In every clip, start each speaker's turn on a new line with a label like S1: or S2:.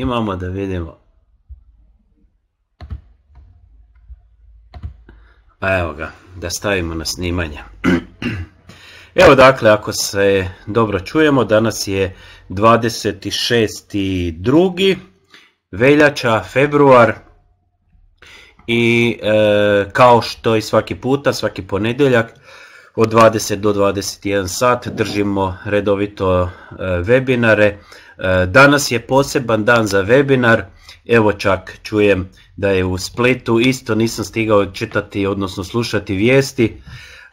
S1: imamo da vidimo. Pa evo ga, da stavimo na snimanje. Evo dakle, ako se dobro čujemo, danas je 26.2. veljača, februar i e, kao što i svaki puta, svaki ponedjeljak od 20 do 21 sat držimo redovito e, webinare E, danas je poseban dan za webinar, evo čak čujem da je u Splitu, isto nisam stigao čitati, odnosno slušati vijesti.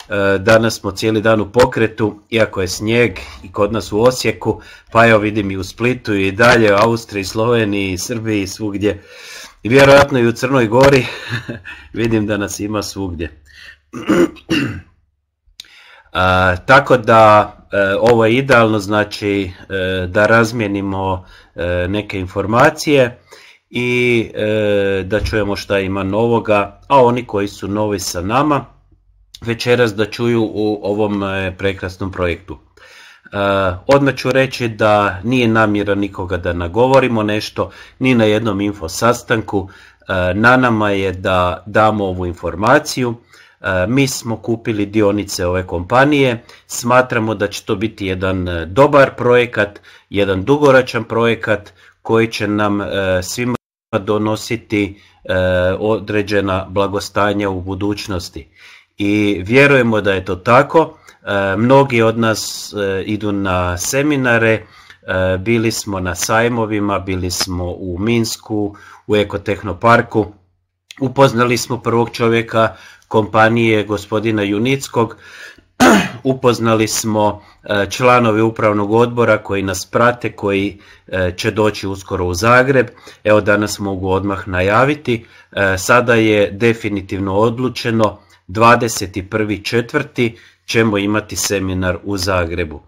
S1: E, danas smo cijeli dan u pokretu, iako je snijeg i kod nas u Osijeku, pa evo vidim i u Splitu i dalje, u Austriji, Sloveniji, Srbiji, svugdje. vjerojatno i u Crnoj Gori, vidim da nas ima svugdje. tako da E, ovo je idealno znači e, da razmijenimo e, neke informacije i da čujemo šta ima novoga, a oni koji su novi sa nama večeras da čuju u ovom prekrasnom projektu. Odmah ću reći da nije namjera nikoga da nagovorimo nešto, ni na jednom info sastanku, na nama je da damo ovu informaciju E, mi smo kupili dionice ove kompanije, smatramo da će to biti jedan e, dobar projekat, jedan dugoračan projekat koji će nam e, svima donositi određena blagostanja u budućnosti. I vjerujemo da je to tako. Mnogi od nas idu na seminare, bili smo na sajmovima, bili smo u Minsku, u Ekotehnoparku, upoznali smo prvog čovjeka kompanije gospodina Junickog upoznali smo e, članove upravnog odbora koji nas prate, koji e, će doći uskoro u Zagreb. Evo danas mogu odmah najaviti. E, sada je definitivno odlučeno 21. četvrti ćemo imati seminar u Zagrebu.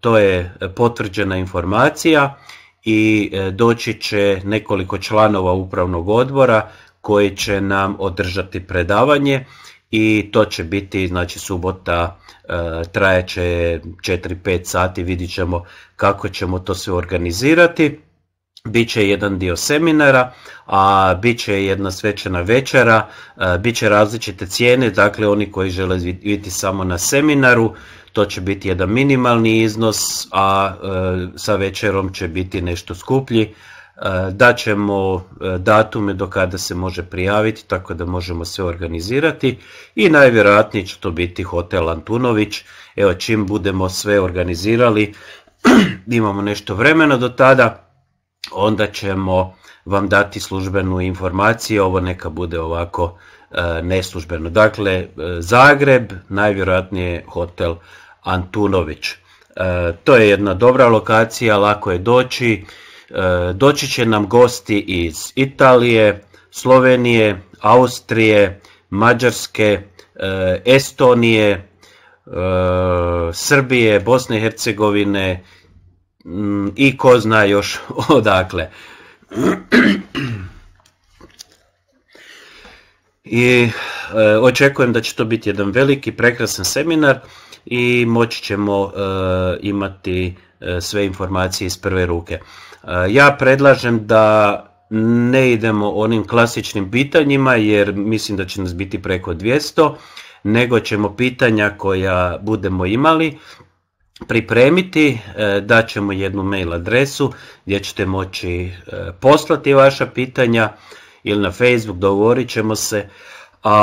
S1: To je potvrđena informacija i doći će nekoliko članova upravnog odbora koji će nam održati predavanje i to će biti znači subota trajat će 4-5 sati vidit ćemo kako ćemo to sve organizirati Biće jedan dio seminara, a bit će jedna svečana večera, e, bit će različite cijene, dakle oni koji žele biti samo na seminaru, to će biti jedan minimalni iznos, a e, sa večerom će biti nešto skuplji, E, da ćemo e, datume do kada se može prijaviti, tako da možemo sve organizirati i najvjerojatnije će to biti Hotel Antunović. Evo čim budemo sve organizirali, imamo nešto vremena do tada, onda ćemo vam dati službenu informaciju, ovo neka bude ovako e, neslužbeno. Dakle, Zagreb, najvjerojatnije Hotel Antunović. To je jedna dobra lokacija, lako je doći, E, doći će nam gosti iz Italije, Slovenije, Austrije, Mađarske, e, Estonije, e, Srbije, Bosne i Hercegovine i ko zna još odakle. I očekujem da će to biti jedan veliki, prekrasan seminar i moći ćemo imati sve informacije iz prve ruke. Eh, ja predlažem da ne idemo onim klasičnim pitanjima jer mislim da će nas biti preko 200, nego ćemo pitanja koja budemo imali pripremiti, eh, daćemo jednu mail adresu gdje ćete moći eh, poslati vaša pitanja ili na Facebook dogovorit ćemo se a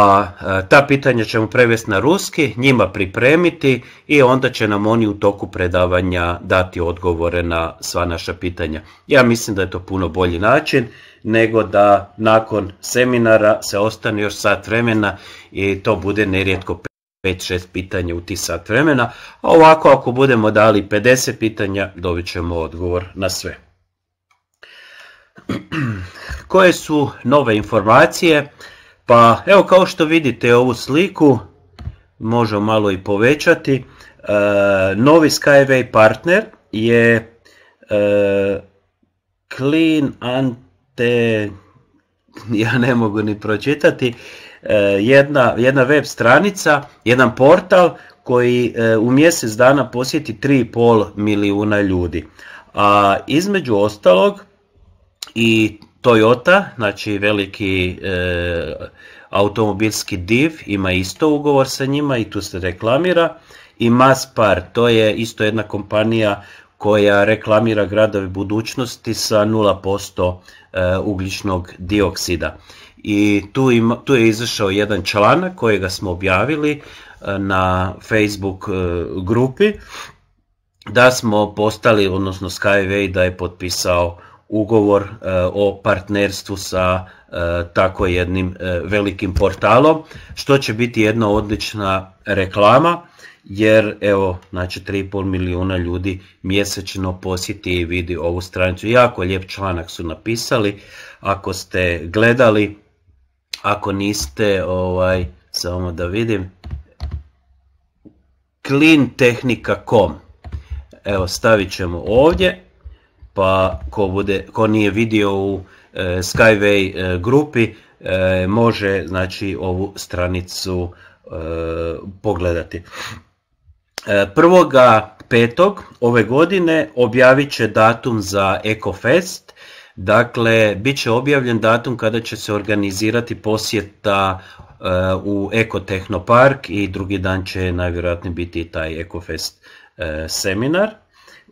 S1: e, ta pitanja ćemo prevesti na ruski, njima pripremiti i onda će nam oni u toku predavanja dati odgovore na sva naša pitanja. Ja mislim da je to puno bolji način nego da nakon seminara se ostane još sat vremena i to bude nerijetko 5-6 pitanja u ti sat vremena, a ovako ako budemo dali 50 pitanja dobit ćemo odgovor na sve. Koje su nove informacije? Pa evo kao što vidite ovu sliku, možemo malo i povećati, e, novi Skyway partner je e, Clean Ante, ja ne mogu ni pročitati, e, jedna, jedna web stranica, jedan portal koji u mjesec dana posjeti 3,5 milijuna ljudi. A između ostalog i Toyota, znači veliki e, automobilski div, ima isto ugovor sa njima i tu se reklamira. I Maspar, to je isto jedna kompanija koja reklamira gradove budućnosti sa 0% e, ugljičnog dioksida. I tu, tu je izašao jedan članak kojega smo objavili e, na Facebook grupi da smo postali, odnosno Skyway da je potpisao ugovor e, o partnerstvu sa e, tako jednim e, velikim portalom, što će biti jedna odlična reklama jer evo, znači 3,5 milijuna ljudi mjesečno posjeti i vidi ovu stranicu. Jako lijep članak su napisali, ako ste gledali, ako niste, ovaj, samo da vidim, cleantehnika.com. Evo, stavit ćemo ovdje pa ko, bude, ko nije vidio u e, Skyway e, grupi e, može znači ovu stranicu pogledati. Prvoga petog ove godine objavit će datum za EcoFest, dakle bit će objavljen datum kada će se organizirati posjeta u Ekotehnopark i drugi dan će najvjerojatnije biti taj EcoFest seminar.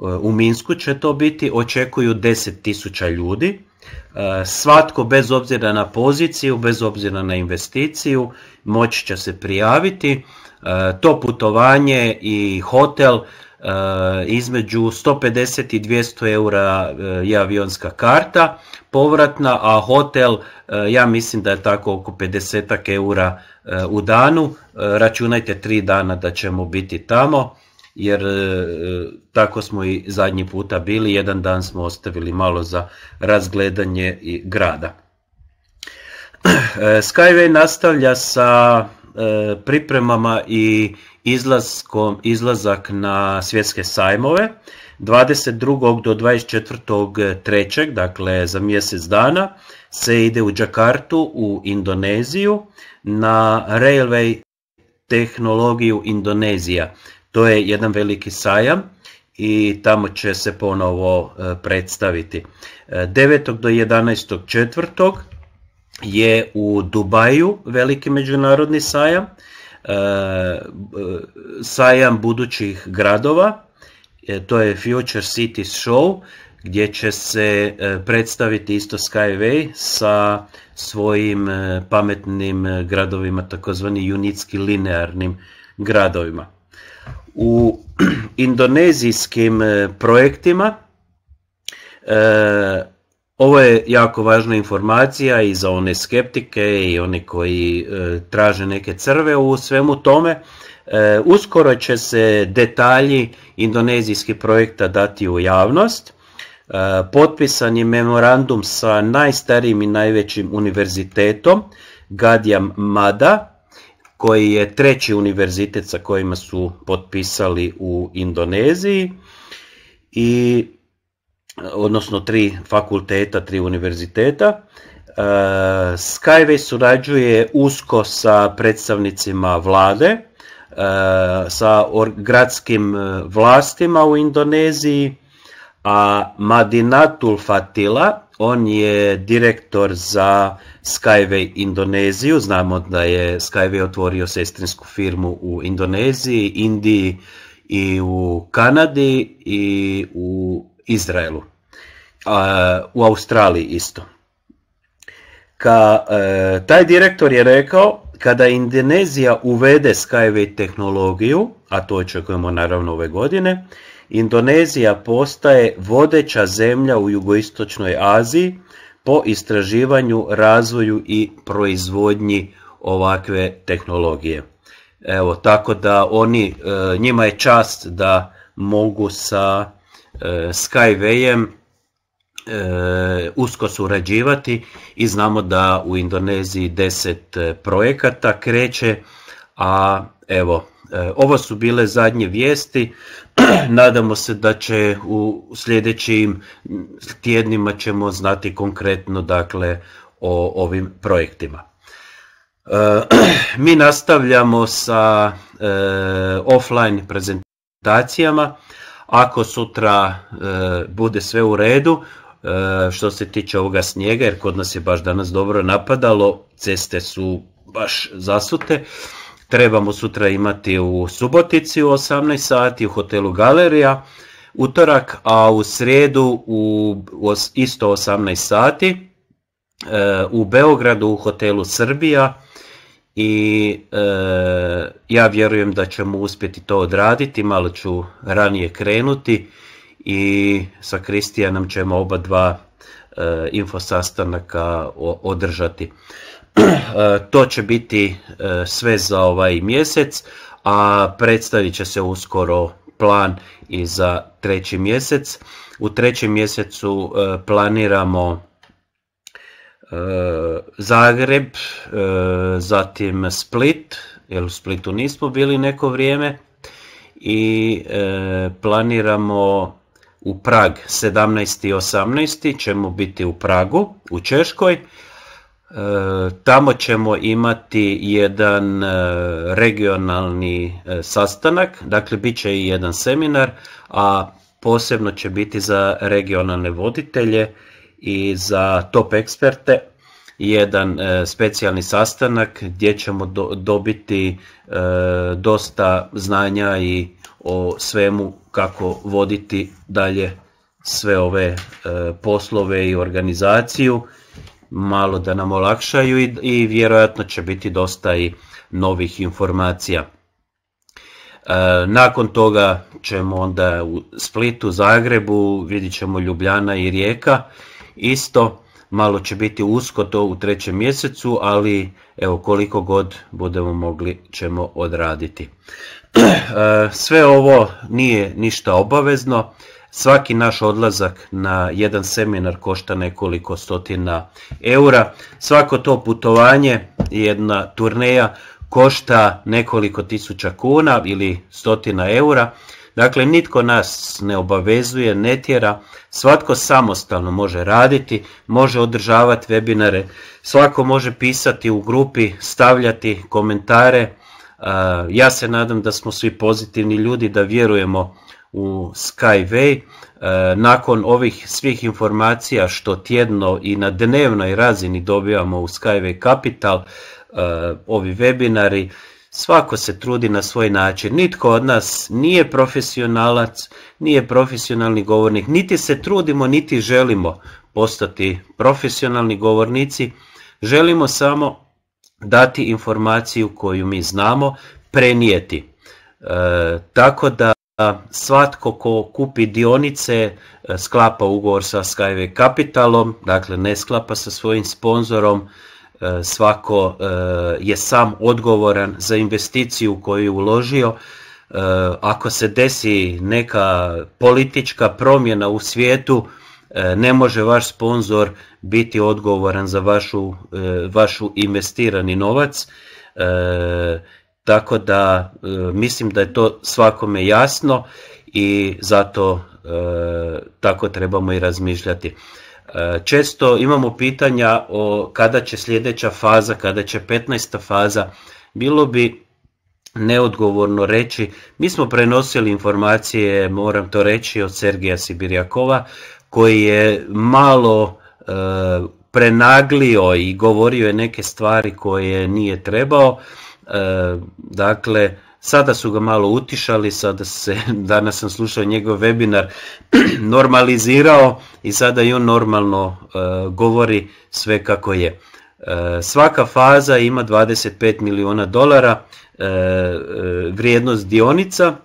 S1: E, u Minsku će to biti, očekuju 10.000 ljudi, e, svatko bez obzira na poziciju, bez obzira na investiciju, moći će se prijaviti, e, to putovanje i hotel između 150 i 200 eura je avionska karta povratna, a hotel ja mislim da je tako oko 50 eura u danu, računajte tri dana da ćemo biti tamo jer e, tako smo i zadnji puta bili, jedan dan smo ostavili malo za razgledanje i grada. E, Skyway nastavlja sa e, pripremama i izlaskom, izlazak na svjetske sajmove 22. do 24.3. dakle za mjesec dana se ide u Džakartu, u Indoneziju na Railway tehnologiju Indonezija. To je jedan veliki sajam i tamo će se ponovo e, predstaviti. 9. E, do 11. četvrtog je u Dubaju veliki međunarodni sajam, e, sajam budućih gradova, to je Future Cities Show gdje će se predstaviti isto Skyway sa svojim pametnim gradovima, takozvani unitski linearnim gradovima u indonezijskim e, projektima. E, ovo je jako važna informacija i za one skeptike i one koji e, traže neke crve u svemu tome. uskoro će se detalji indonezijskih projekta dati u javnost. Potpisan je memorandum sa najstarijim i najvećim univerzitetom Gadjam Mada koji je treći univerzitet sa kojima su potpisali u Indoneziji i odnosno tri fakulteta, tri univerziteta. E, Skyway surađuje usko sa predstavnicima vlade, e, sa gradskim e, vlastima u Indoneziji, a Madinatul Fatila, on je direktor za Skyway Indoneziju. Znamo da je Skyway otvorio sestrinsku firmu u Indoneziji, Indiji i u Kanadi i u Izraelu. u Australiji isto. Ka, e, taj direktor je rekao kada Indonezija uvede Skyway tehnologiju, a to očekujemo naravno ove godine, Indonezija postaje vodeća zemlja u jugoistočnoj Aziji po istraživanju, razvoju i proizvodnji ovakve tehnologije. Evo, tako da oni, e, njima je čast da mogu sa e, Skyway-em e, usko surađivati i znamo da u Indoneziji 10 projekata kreće, a evo E, ovo su bile zadnje vijesti, nadamo se da će u sljedećim tjednima ćemo znati konkretno dakle o ovim projektima. E, mi nastavljamo sa e, offline prezentacijama, ako sutra bude sve u redu, što se tiče ovoga snijega, jer kod nas je baš danas dobro napadalo, ceste su baš zasute, trebamo sutra imati u Subotici u 18 sati u hotelu Galerija, utorak, a u srijedu u isto 18 sati e, u Beogradu u hotelu Srbija i e, ja vjerujem da ćemo uspjeti to odraditi, malo ću ranije krenuti i sa Kristijanom ćemo oba dva e, infosastanaka održati. E, to će biti e, sve za ovaj mjesec, a predstavit će se uskoro plan i za treći mjesec. U trećem mjesecu e, planiramo Zagreb, zatim Split, jer u Splitu nismo bili neko vrijeme i planiramo u Prag 17. i 18. ćemo biti u Pragu, u Češkoj. E, tamo ćemo imati jedan e, regionalni e, sastanak, dakle bit će i jedan seminar, a posebno će biti za regionalne voditelje i za top eksperte jedan specijalni sastanak gdje ćemo dobiti dosta znanja i o svemu kako voditi dalje sve ove poslove i organizaciju malo da nam olakšaju i, i vjerojatno će biti dosta i novih informacija. E, nakon toga ćemo onda u Splitu, Zagrebu, vidit ćemo Ljubljana i Rijeka isto. Malo će biti usko to u trećem mjesecu, ali evo koliko god budemo mogli ćemo odraditi. E, sve ovo nije ništa obavezno, Svaki naš odlazak na jedan seminar košta nekoliko stotina eura. Svako to putovanje, jedna turneja, košta nekoliko tisuća kuna ili stotina eura. Dakle, nitko nas ne obavezuje, ne tjera, svatko samostalno može raditi, može održavati webinare, svako može pisati u grupi, stavljati komentare. Ja se nadam da smo svi pozitivni ljudi, da vjerujemo u Skyway. E, nakon ovih svih informacija što tjedno i na dnevnoj razini dobivamo u Skyway Capital, e, ovi webinari, svako se trudi na svoj način. Nitko od nas nije profesionalac, nije profesionalni govornik, niti se trudimo, niti želimo postati profesionalni govornici. Želimo samo dati informaciju koju mi znamo, prenijeti. E, tako da svatko ko kupi dionice e, sklapa ugovor sa Skyway Capitalom, dakle ne sklapa sa svojim sponzorom, e, svako e, je sam odgovoran za investiciju koju je uložio. Ako se desi neka politička promjena u svijetu, ne može vaš sponzor biti odgovoran za vašu, vašu investirani novac. Tako da e, mislim da je to svakome jasno i zato e, tako trebamo i razmišljati. E, često imamo pitanja o kada će sljedeća faza, kada će 15. faza. Bilo bi neodgovorno reći, mi smo prenosili informacije, moram to reći, od Sergija Sibirjakova, koji je malo prenaglio i govorio je neke stvari koje nije trebao. E, dakle, sada su ga malo utišali, sada se, danas sam slušao njegov webinar, normalizirao i sada i on normalno e, govori sve kako je. E, svaka faza ima 25 milijuna dolara vrijednost dionica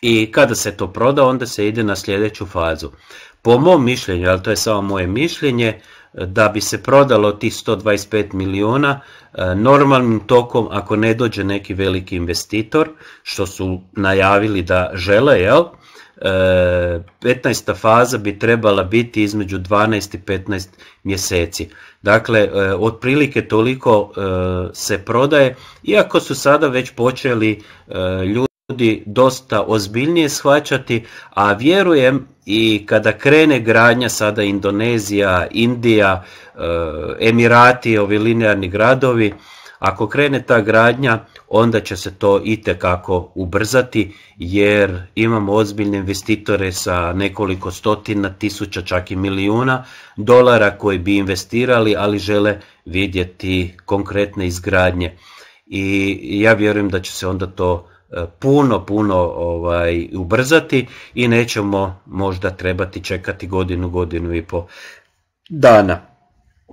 S1: i kada se to proda onda se ide na sljedeću fazu. Po mom mišljenju, ali to je samo moje mišljenje, da bi se prodalo tih 125 milijuna e, normalnim tokom ako ne dođe neki veliki investitor što su najavili da žele jel 15. E, faza bi trebala biti između 12 i 15 mjeseci. Dakle, e, otprilike toliko se prodaje, iako su sada već počeli ljudi ljudi dosta ozbiljnije shvaćati, a vjerujem i kada krene gradnja sada Indonezija, Indija, e, Emirati, ovi linearni gradovi, ako krene ta gradnja, onda će se to itekako ubrzati jer imamo ozbiljne investitore sa nekoliko stotina tisuća, čak i milijuna dolara koji bi investirali, ali žele vidjeti konkretne izgradnje. I ja vjerujem da će se onda to puno, puno ovaj, ubrzati i nećemo možda trebati čekati godinu, godinu i po dana.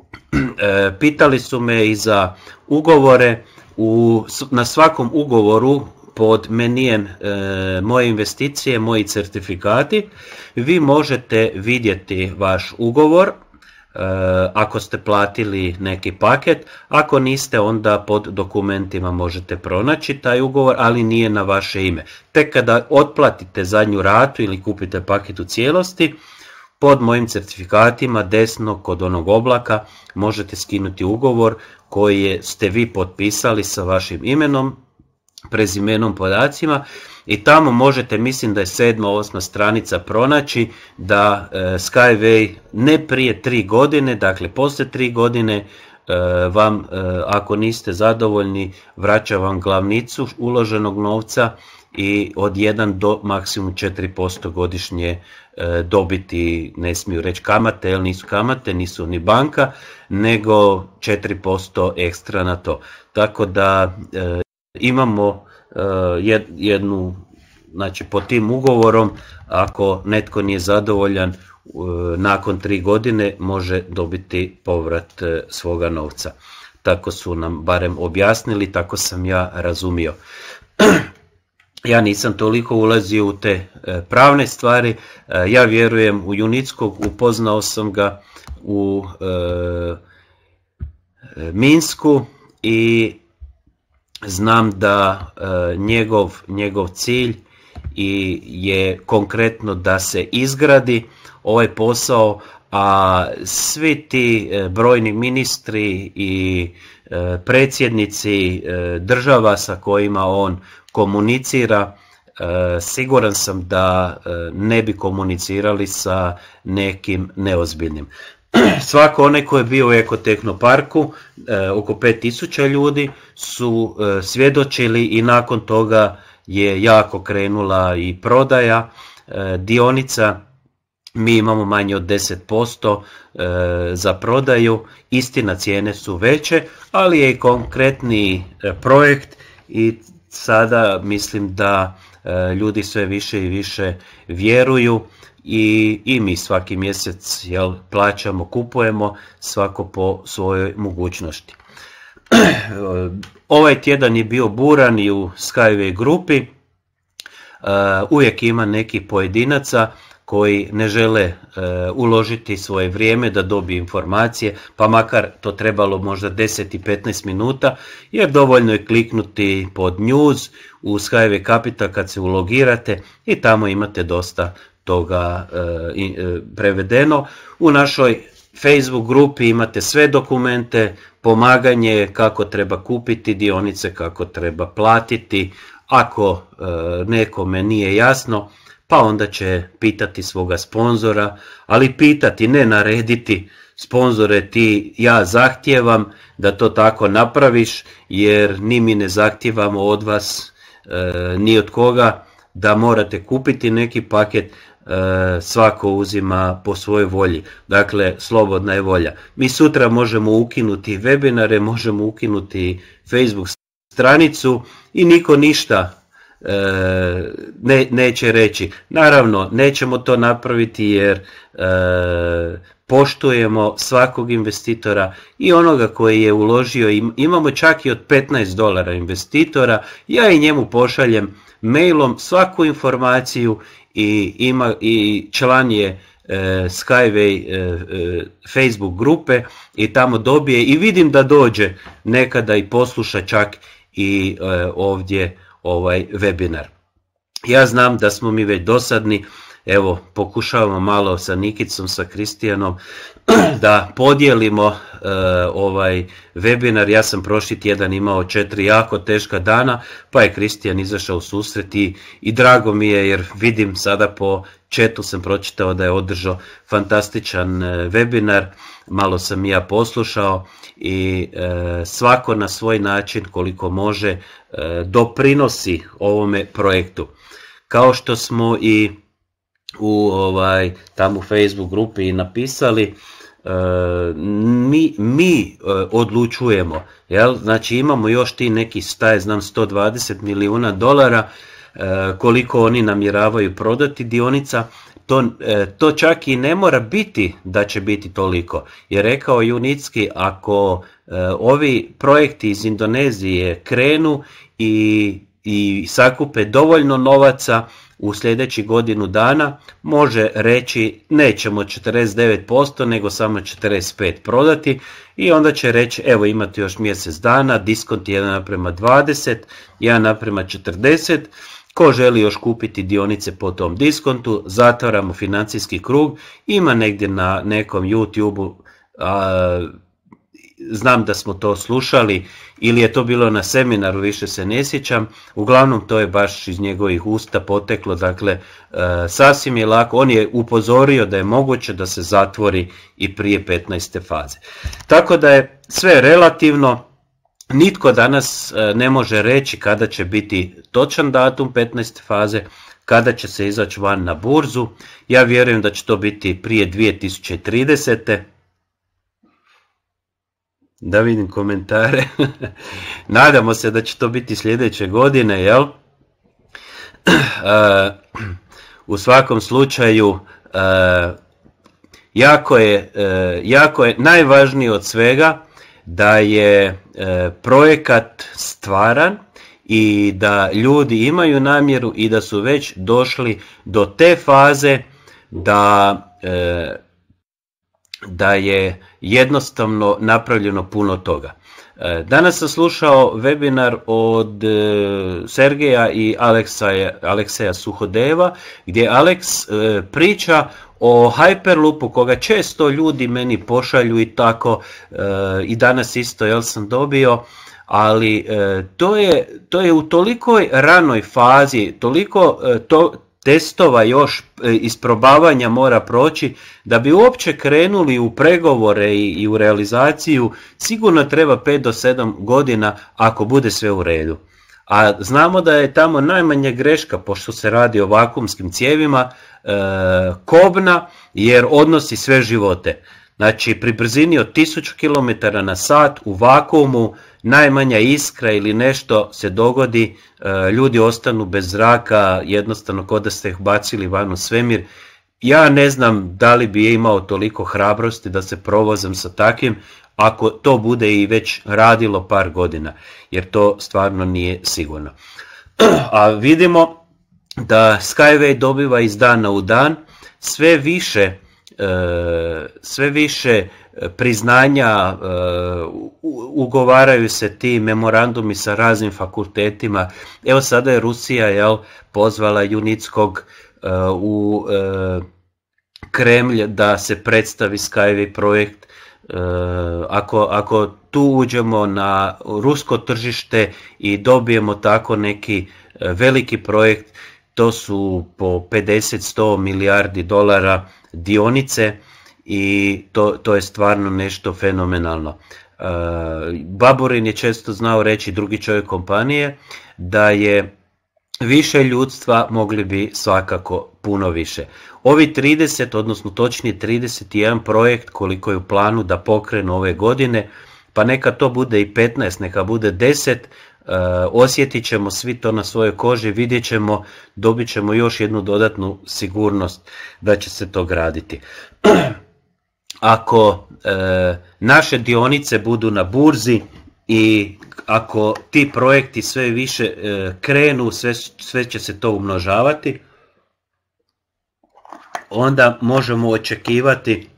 S1: E, pitali su me i za ugovore. U, na svakom ugovoru pod menijem e, moje investicije, moji certifikati, vi možete vidjeti vaš ugovor E, ako ste platili neki paket, ako niste onda pod dokumentima možete pronaći taj ugovor, ali nije na vaše ime. Tek kada otplatite zadnju ratu ili kupite paket u cijelosti, pod mojim certifikatima desno kod onog oblaka možete skinuti ugovor koji ste vi potpisali sa vašim imenom, prezimenom, podacima i tamo možete, mislim da je sedma, osma stranica pronaći da e, Skyway ne prije tri godine, dakle poslije tri godine, e, vam, e, ako niste zadovoljni, vraća vam glavnicu uloženog novca i od 1 do maksimum 4% godišnje dobiti, ne smiju reći kamate, jer nisu kamate, nisu ni banka, nego 4% ekstra na to. Tako da imamo Eh, jednu, znači po tim ugovorom ako netko nije zadovoljan eh, nakon tri godine može dobiti povrat eh, svoga novca. Tako su nam barem objasnili, tako sam ja razumio. Ja nisam toliko ulazio u te pravne stvari, ja vjerujem u Junickog, upoznao sam ga u Minsku i znam da e, njegov, njegov cilj i je konkretno da se izgradi ovaj posao, a svi ti e, brojni ministri i e, predsjednici država sa kojima on komunicira, siguran sam da ne bi komunicirali sa nekim neozbiljnim. Svako onaj koji je bio u Ekotehnoparku, e, oko 5000 ljudi, su e, svjedočili i nakon toga je jako krenula i prodaja e, dionica. Mi imamo manje od 10% za prodaju, istina cijene su veće, ali je i konkretni projekt i sada mislim da ljudi sve više i više vjeruju i, i mi svaki mjesec jel, plaćamo, kupujemo svako po svojoj mogućnosti. ovaj tjedan je bio buran i u Skyway grupi, e, uvijek ima neki pojedinaca koji ne žele e, uložiti svoje vrijeme da dobiju informacije, pa makar to trebalo možda 10 i 15 minuta, jer dovoljno je kliknuti pod news u Skyway Capital kad se ulogirate i tamo imate dosta toga e, e, prevedeno. U našoj Facebook grupi imate sve dokumente, pomaganje kako treba kupiti dionice, kako treba platiti. Ako e, nekome nije jasno, pa onda će pitati svoga sponzora, ali pitati, ne narediti sponzore ti ja zahtijevam da to tako napraviš jer ni mi ne zahtijevamo od vas ni od koga da morate kupiti neki paket E, svako uzima po svojoj volji. Dakle, slobodna je volja. Mi sutra možemo ukinuti webinare, možemo ukinuti Facebook stranicu i niko ništa e, ne, neće reći. Naravno, nećemo to napraviti jer e, poštujemo svakog investitora i onoga koji je uložio, imamo čak i od 15 dolara investitora, ja i njemu pošaljem mailom svaku informaciju i, ima, i član je e, Skyway e, e, Facebook grupe i tamo dobije i vidim da dođe nekada i posluša čak i ovdje ovaj webinar. Ja znam da smo mi već dosadni, evo pokušavamo malo sa Nikicom, sa Kristijanom da podijelimo E, ovaj webinar. Ja sam prošli tjedan imao četiri jako teška dana, pa je Kristijan izašao u susret i, drago mi je jer vidim sada po četu sam pročitao da je održao fantastičan e, webinar, malo sam ja poslušao i e, svako na svoj način koliko može doprinosi ovome projektu. Kao što smo i u ovaj, tamo u Facebook grupi napisali, E, mi, mi e, odlučujemo, jel? znači imamo još ti neki staje, znam 120 milijuna dolara e, koliko oni namjeravaju prodati dionica, to, to čak i ne mora biti da će biti toliko. Jer rekao Junicki, ako ovi projekti iz Indonezije krenu i, i sakupe dovoljno novaca, u sljedeći godinu dana može reći nećemo 49% nego samo 45 prodati i onda će reći evo imate još mjesec dana, diskont je 1 naprema 20, 1 naprema 40, Ko želi još kupiti dionice po tom diskontu, zatvaramo financijski krug, ima negdje na nekom YouTube-u znam da smo to slušali ili je to bilo na seminaru, više se ne sjećam. Uglavnom to je baš iz njegovih usta poteklo, dakle e, sasvim je lako. On je upozorio da je moguće da se zatvori i prije 15. faze. Tako da je sve relativno, nitko danas e, ne može reći kada će biti točan datum 15. faze, kada će se izaći van na burzu. Ja vjerujem da će to biti prije 2030. Da vidim komentare. Nadamo se da će to biti sljedeće godine, jel? Uh, u svakom slučaju, uh, jako je, uh, jako je najvažnije od svega da je projekat stvaran i da ljudi imaju namjeru i da su već došli do te faze da da je jednostavno napravljeno puno toga. E, danas sam slušao webinar od e, Sergeja i Alekseja Suhodeva gdje Aleks e, priča o Hyperloopu koga često ljudi meni pošalju i tako i danas isto jel sam dobio ali to je, to je u tolikoj ranoj fazi, toliko to, testova još e, isprobavanja mora proći da bi uopće krenuli u pregovore i, u realizaciju sigurno treba 5 do 7 godina ako bude sve u redu. A znamo da je tamo najmanja greška, pošto se radi o vakumskim cijevima, e, kobna jer odnosi sve živote. Znači pri brzini od 1000 km na sat u vakumu najmanja iskra ili nešto se dogodi, e, ljudi ostanu bez zraka, jednostavno kod da ste ih bacili van u svemir. Ja ne znam da li bi imao toliko hrabrosti da se provozam sa takvim, ako to bude i već radilo par godina, jer to stvarno nije sigurno. A vidimo da Skyway dobiva iz dana u dan sve više, e, sve više priznanja, e, ugovaraju se ti memorandumi sa raznim fakultetima. Evo sada je Rusija jel, pozvala Junickog e, u e, Kremlj da se predstavi Skyway projekt. Ako, ako tu uđemo na rusko tržište i dobijemo tako neki veliki projekt, to su po 50-100 milijardi dolara dionice i to, to je stvarno nešto fenomenalno. E, Baborin je često znao reći drugi čovjek kompanije da je više ljudstva mogli bi svakako puno više. Ovi 30, odnosno točnije 31 projekt koliko je u planu da pokrenu ove godine, pa neka to bude i 15, neka bude 10, e, osjetit ćemo svi to na svojoj koži, vidjet ćemo, dobit ćemo još jednu dodatnu sigurnost da će se to graditi. ako e, naše dionice budu na burzi i ako ti projekti sve više e, krenu, sve, sve će se to umnožavati, onda možemo očekivati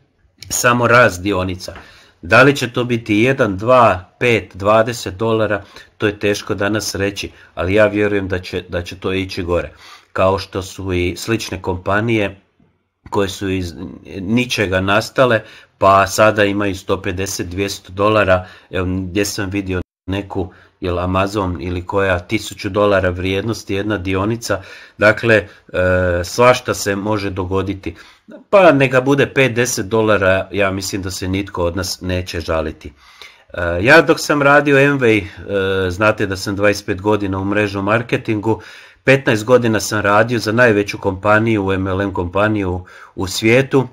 S1: samo rast dionica. Da li će to biti 1, 2, 5, 20 dolara, to je teško danas reći, ali ja vjerujem da će, da će to ići gore. Kao što su i slične kompanije koje su iz ničega nastale, pa sada imaju 150-200 dolara, gdje sam vidio neku jel Amazon ili koja 1000 dolara vrijednosti jedna dionica, dakle e, svašta se može dogoditi. Pa neka bude 5-10 dolara, ja mislim da se nitko od nas neće žaliti. E, ja dok sam radio MV, e, znate da sam 25 godina u mrežnom marketingu, 15 godina sam radio za najveću kompaniju, MLM kompaniju u svijetu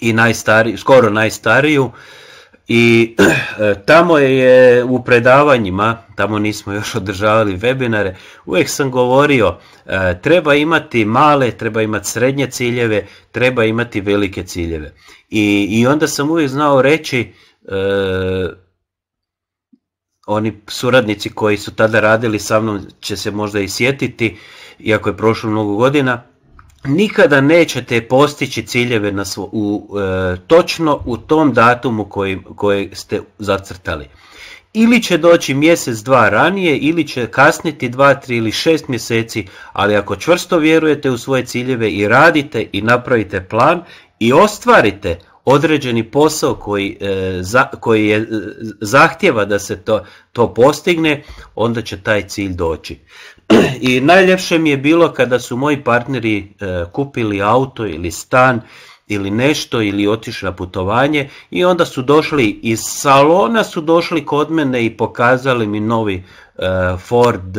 S1: i skoro najstariju i e, tamo je u predavanjima, tamo nismo još održavali webinare, uvijek sam govorio e, treba imati male, treba imati srednje ciljeve, treba imati velike ciljeve. I, i onda sam uvijek znao reći e, oni suradnici koji su tada radili sa mnom će se možda i sjetiti, iako je prošlo mnogo godina, nikada nećete postići ciljeve na u, e, točno u tom datumu koji, ste zacrtali. Ili će doći mjesec, dva ranije, ili će kasniti dva, tri ili šest mjeseci, ali ako čvrsto vjerujete u svoje ciljeve i radite i napravite plan i ostvarite, određeni posao koji, e, koji je, e, zahtjeva da se to, to postigne, onda će taj cilj doći. I najljepše mi je bilo kada su moji partneri e, kupili auto ili stan ili nešto ili otišli na putovanje i onda su došli iz salona su došli kod mene i pokazali mi novi Ford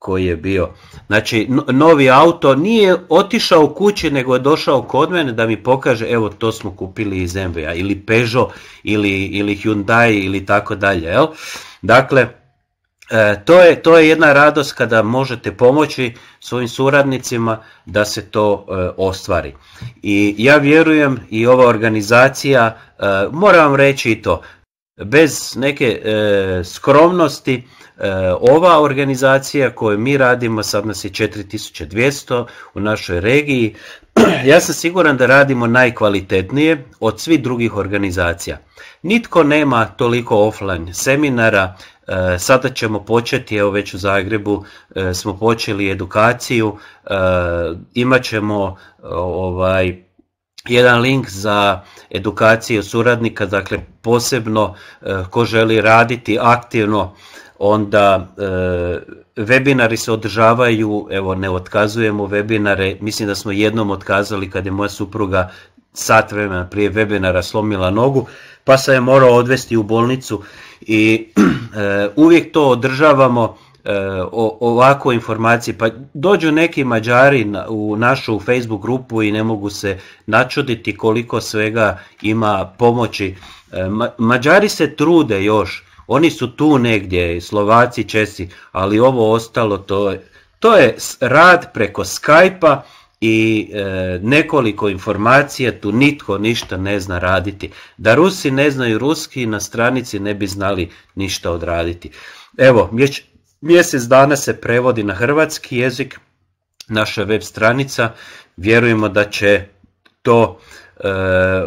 S1: koji je bio. Znači, novi auto nije otišao u kući, nego je došao kod mene da mi pokaže, evo, to smo kupili iz mv ili Peugeot, ili, ili Hyundai, ili tako dalje, jel? Dakle, e, to je, to je jedna radost kada možete pomoći svojim suradnicima da se to e, ostvari. I ja vjerujem i ova organizacija, e, moram vam reći i to, bez neke e, skromnosti e, ova organizacija koju mi radimo, sad nas je 4200 u našoj regiji, ja sam siguran da radimo najkvalitetnije od svih drugih organizacija. Nitko nema toliko offline seminara, e, sada ćemo početi, evo već u Zagrebu smo počeli edukaciju, imat ćemo ovaj, jedan link za edukaciju suradnika, dakle posebno e, ko želi raditi aktivno, onda e, webinari se održavaju, evo ne otkazujemo webinare, mislim da smo jednom otkazali kad je moja supruga sat vremena prije webinara slomila nogu, pa sam je morao odvesti u bolnicu i e, uvijek to održavamo E, o, ovako informacije. Pa dođu neki mađari u našu Facebook grupu i ne mogu se načuditi koliko svega ima pomoći. E, mađari se trude još, oni su tu negdje, Slovaci, Česi, ali ovo ostalo to je, to je rad preko skype i e, nekoliko informacija, tu nitko ništa ne zna raditi. Da Rusi ne znaju ruski, na stranici ne bi znali ništa odraditi. Evo, Mjesec dana se prevodi na hrvatski jezik, naša web stranica. Vjerujemo da će to e,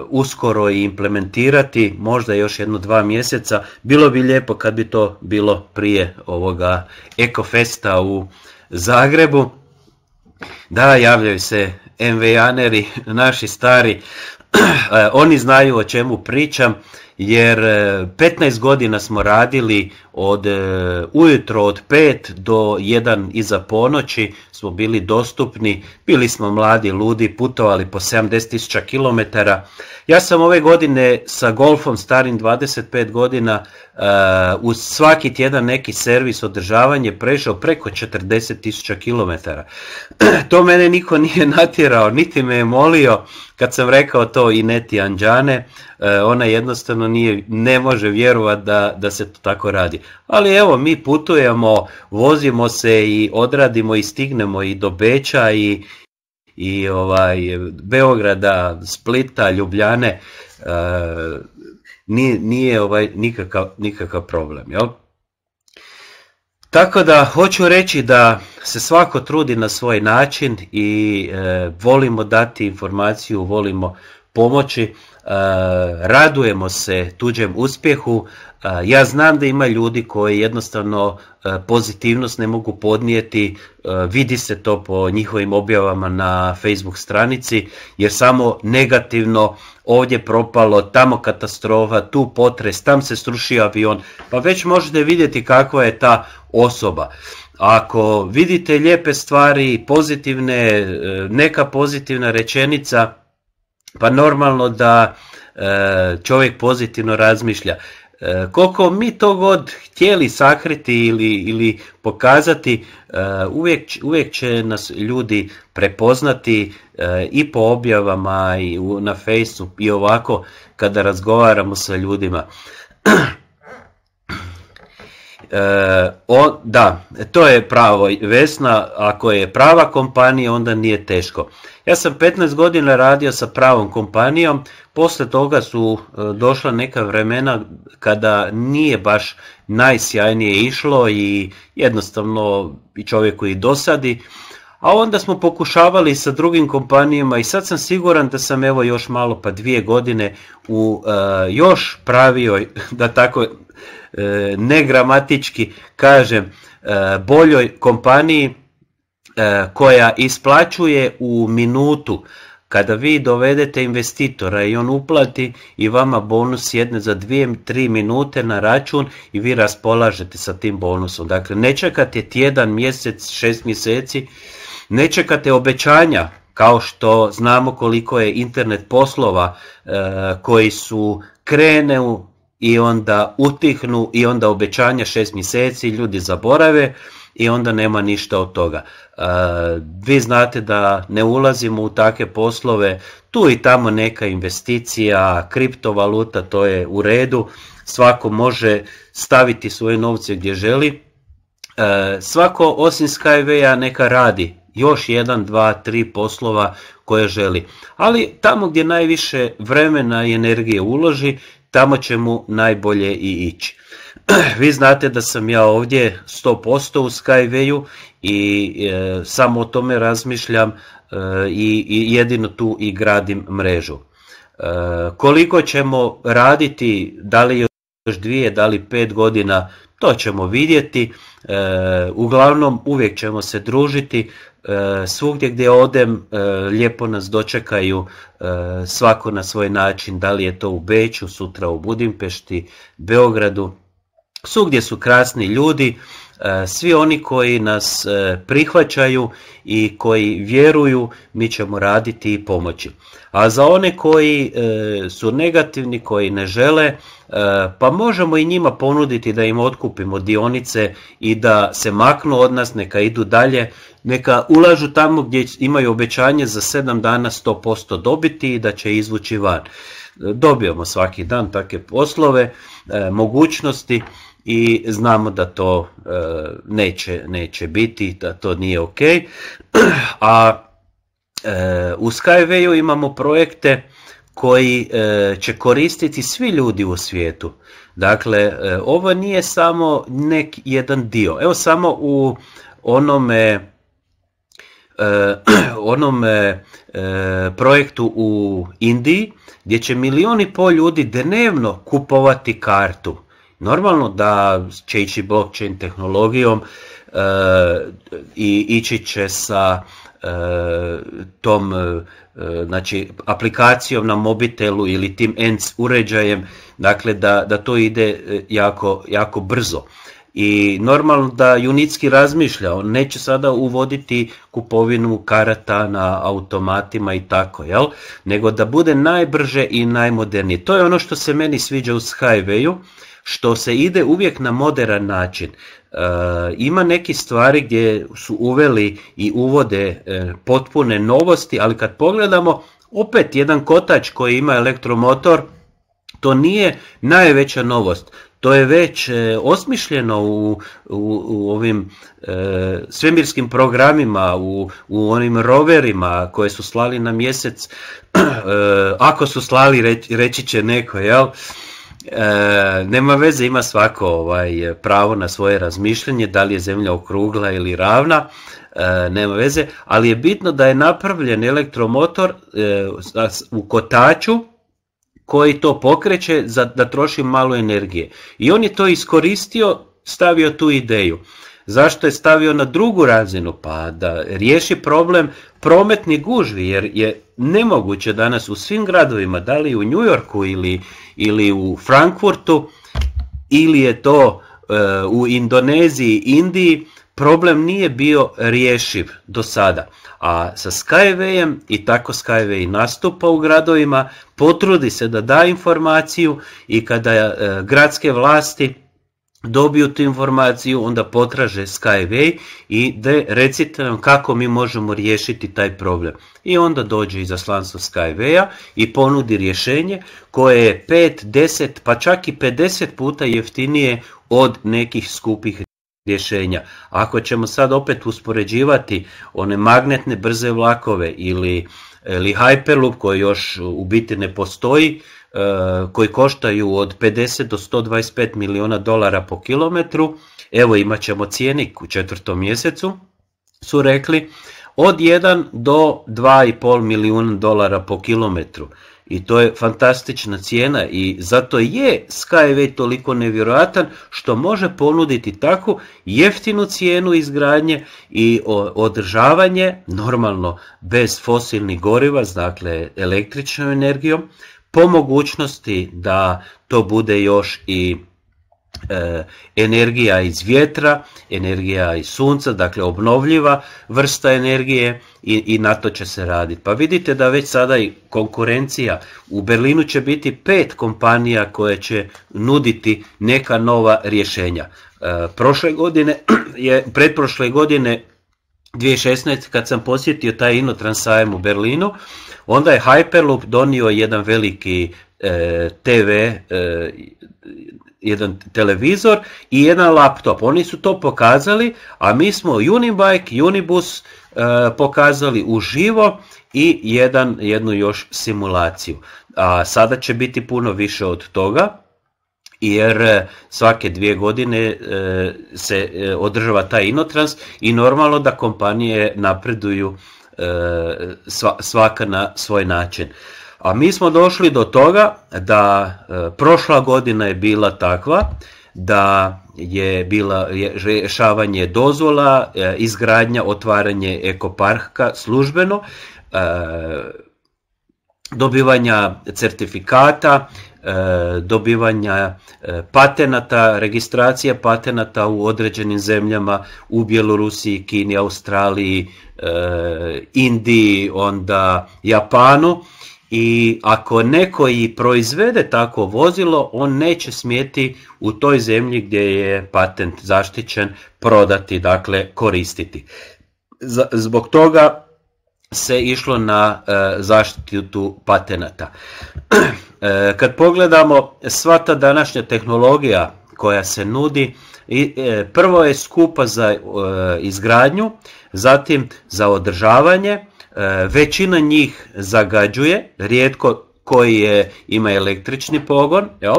S1: uskoro i implementirati, možda još jedno dva mjeseca. Bilo bi lijepo kad bi to bilo prije ovoga ekofesta u Zagrebu. Da, javljaju se MVJaneri, naši stari, e, oni znaju o čemu pričam jer 15 e, godina smo radili od e, ujutro od 5 do 1 iza ponoći smo bili dostupni, bili smo mladi ludi, putovali po 70.000 km. Ja sam ove godine sa golfom starim 25 godina Eh, u svaki tjedan neki servis održavanje prešao preko 40.000 km. to mene niko nije natjerao, niti me je molio kad sam rekao to i neti Anđane, eh, ona jednostavno nije, ne može vjerovati da, da se to tako radi. Ali evo, mi putujemo, vozimo se i odradimo i stignemo i do Beća i, i ovaj Beograda, Splita, Ljubljane, eh, nije, nije ovaj nikakav, nikakav problem. Jel? Tako da hoću reći da se svako trudi na svoj način i e, volimo dati informaciju, volimo pomoći, e, radujemo se tuđem uspjehu, Eh, ja znam da ima ljudi koji jednostavno eh, pozitivnost ne mogu podnijeti, eh, vidi se to po njihovim objavama na Facebook stranici, jer samo negativno ovdje propalo, tamo katastrofa, tu potres, tam se srušio avion, pa već možete vidjeti kakva je ta osoba. Ako vidite lijepe stvari, pozitivne, neka pozitivna rečenica, pa normalno da čovjek pozitivno razmišlja. E, koliko mi to god htjeli sakriti ili, ili pokazati, e, uvijek, uvijek će nas ljudi prepoznati e, i po objavama i na fejsu i ovako kada razgovaramo sa ljudima. da, to je pravo. Vesna, ako je prava kompanija, onda nije teško. Ja sam 15 godina radio sa pravom kompanijom, posle toga su e, došla neka vremena kada nije baš najsjajnije išlo i jednostavno i čovjeku i dosadi, a onda smo pokušavali sa drugim kompanijama i sad sam siguran da sam evo još malo pa dvije godine u e, još pravio, da tako e, negramatički kažem, boljoj kompaniji E, koja isplaćuje u minutu kada vi dovedete investitora i on uplati i vama bonus jedne za dvije, tri minute na račun i vi raspolažete sa tim bonusom. Dakle, ne čekate tjedan, mjesec, šest mjeseci, ne čekate obećanja kao što znamo koliko je internet poslova e, koji su krene i onda utihnu i onda obećanja šest mjeseci, ljudi zaborave i onda nema ništa od toga. E, vi znate da ne ulazimo u take poslove, tu i tamo neka investicija, kriptovaluta, to je u redu, svako može staviti svoje novce gdje želi. E, svako osim Skyway-a neka radi još jedan, dva, tri poslova koje želi. Ali tamo gdje najviše vremena i energije uloži, tamo će mu najbolje i ići. vi znate da sam ja ovdje 100% u Skyway-u i e, samo o tome razmišljam e, i, jedino tu i gradim mrežu. E, koliko ćemo raditi, da li još dvije, da li pet godina, to ćemo vidjeti. Uglavnom uvijek ćemo se družiti, svugdje gdje odem lijepo nas dočekaju svako na svoj način, da li je to u Beću, sutra u Budimpešti, Beogradu, Svugdje su krasni ljudi, e, svi oni koji nas e, prihvaćaju i koji vjeruju, mi ćemo raditi i pomoći. A za one koji e, su negativni, koji ne žele, pa možemo i njima ponuditi da im otkupimo dionice i da se maknu od nas, neka idu dalje, neka ulažu tamo gdje imaju obećanje za 7 dana 100% dobiti i da će izvući van. Dobijamo svaki dan takve poslove, mogućnosti i znamo da to e, neće, neće biti, da to nije ok. A e, u Skyway-u imamo projekte koji e, će koristiti svi ljudi u svijetu. Dakle, ovo nije samo nek jedan dio. Evo samo u onome onom projektu u Indiji gdje će milioni pol ljudi dnevno kupovati kartu Normalno da će ići blockchain tehnologijom e, i ići će sa e, tom e, znači, aplikacijom na mobitelu ili tim ENC uređajem, dakle da, da to ide jako, jako brzo i normalno da Junitski razmišlja, neće sada uvoditi kupovinu karata na automatima i tako, jel? Nego da bude najbrže i najmodernije. To je ono što se meni sviđa u Skyway-u, što se ide uvijek na moderan način. E, ima neki stvari gdje su uveli i uvode e, potpune novosti, ali kad pogledamo, opet jedan kotač koji ima elektromotor, to nije najveća novost. To je već e, osmišljeno u, u, u ovim e, svemirskim programima, u, u onim roverima koje su slali na mjesec, e, ako su slali reći, će neko, jel? nema veze, ima svako ovaj, pravo na svoje razmišljanje, da li je zemlja okrugla ili ravna, nema veze, ali je bitno da je napravljen elektromotor u kotaču koji to pokreće za, da troši malo energije. I on je to iskoristio, stavio tu ideju. Zašto je stavio na drugu razinu? Pa da riješi problem prometni gužvi, jer je nemoguće danas u svim gradovima, da li u Yorku ili, ili u Frankfurtu, ili je to e, u Indoneziji, Indiji, problem nije bio rješiv do sada, a sa Skywayem i tako Skyway nastupa u gradovima, potrudi se da da informaciju i kada e, gradske vlasti dobiju tu informaciju, onda potraže Skyway i da recite nam kako mi možemo riješiti taj problem. I onda dođe izaslanstvo Skywaya i ponudi rješenje koje je 5, 10 pa čak i 50 puta jeftinije od nekih skupih rješenja. Ako ćemo sad opet uspoređivati one magnetne brze vlakove ili, e, ili Hyperloop koji još u biti ne postoji, e, koji koštaju od 50 do 125 milijuna dolara po kilometru, evo imat ćemo cijenik u četvrtom mjesecu, su rekli, od 1 do 2,5 milijuna dolara po kilometru i to je fantastična cijena i zato je Skyway toliko nevjerojatan što može ponuditi takvu jeftinu cijenu izgradnje i održavanje normalno bez fosilnih goriva, dakle električnom energijom, po mogućnosti da to bude još i E, energija iz vjetra, energija iz sunca, dakle obnovljiva vrsta energije i, i na to će se raditi. Pa vidite da već sada i konkurencija. U Berlinu će biti pet kompanija koje će nuditi neka nova rješenja. E, prošle godine, je, predprošle godine 2016. kad sam posjetio taj inotransajem u Berlinu, onda je Hyperloop donio jedan veliki e, TV e, jedan televizor i jedan laptop. Oni su to pokazali, a mi smo Unibike, Unibus e, pokazali uživo i jedan, jednu još simulaciju. A sada će biti puno više od toga jer e, svake dvije godine e, se održava taj inotrans i normalno da kompanije napreduju svaka na svoj način. A mi smo došli do toga da e, prošla godina je bila takva da je bila rješavanje dozvola, e, izgradnja, otvaranje ekoparka službeno, e, dobivanja certifikata, dobivanja patenata, registracija patenata u određenim zemljama u Bjelorusiji, Kini, Australiji, Indiji, onda Japanu i ako neko i proizvede tako vozilo, on neće smjeti u toj zemlji gdje je patent zaštićen prodati, dakle koristiti. Zbog toga se išlo na e, zaštitu patenata. E, kad pogledamo sva ta današnja tehnologija koja se nudi, e, prvo je skupa za izgradnju, zatim za održavanje, E, većina njih zagađuje, rijetko koji je, ima električni pogon, jel?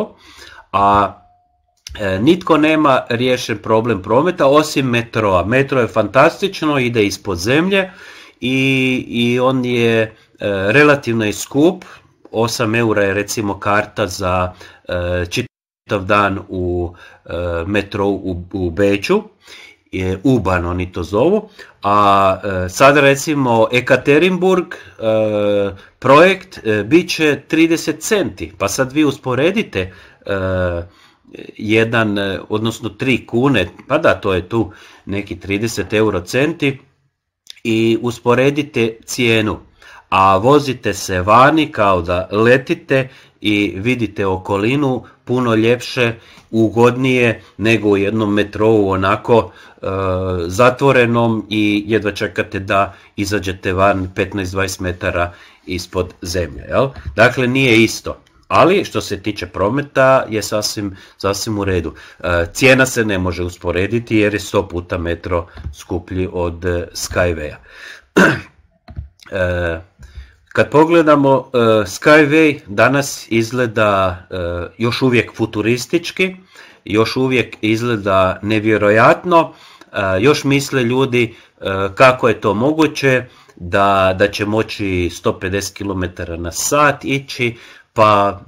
S1: a e, nitko nema riješen problem prometa osim metroa. Metro je fantastično, ide ispod zemlje i, i on je e, relativno skup, 8 eura je recimo karta za čitav dan u metro u, u Beću je Uban oni to zovu, a e, sad recimo Ekaterinburg e, projekt e, bit će 30 centi, pa sad vi usporedite jedan, odnosno tri kune, pa da to je tu neki 30 euro centi i usporedite cijenu. A vozite se vani kao da letite i vidite okolinu puno ljepše, ugodnije nego u jednom metrovu onako e, zatvorenom i jedva čekate da izađete van 15-20 metara ispod zemlje. Dakle, nije isto. Ali što se tiče prometa je sasvim, sasvim u redu. E, cijena se ne može usporediti jer je 100 puta metro skuplji od e, Skywaya. Kad pogledamo e, Skyway, danas izgleda e, još uvijek futuristički, još uvijek izgleda nevjerojatno, e, još misle ljudi kako je to moguće, da, da će moći 150 km na sat ići, pa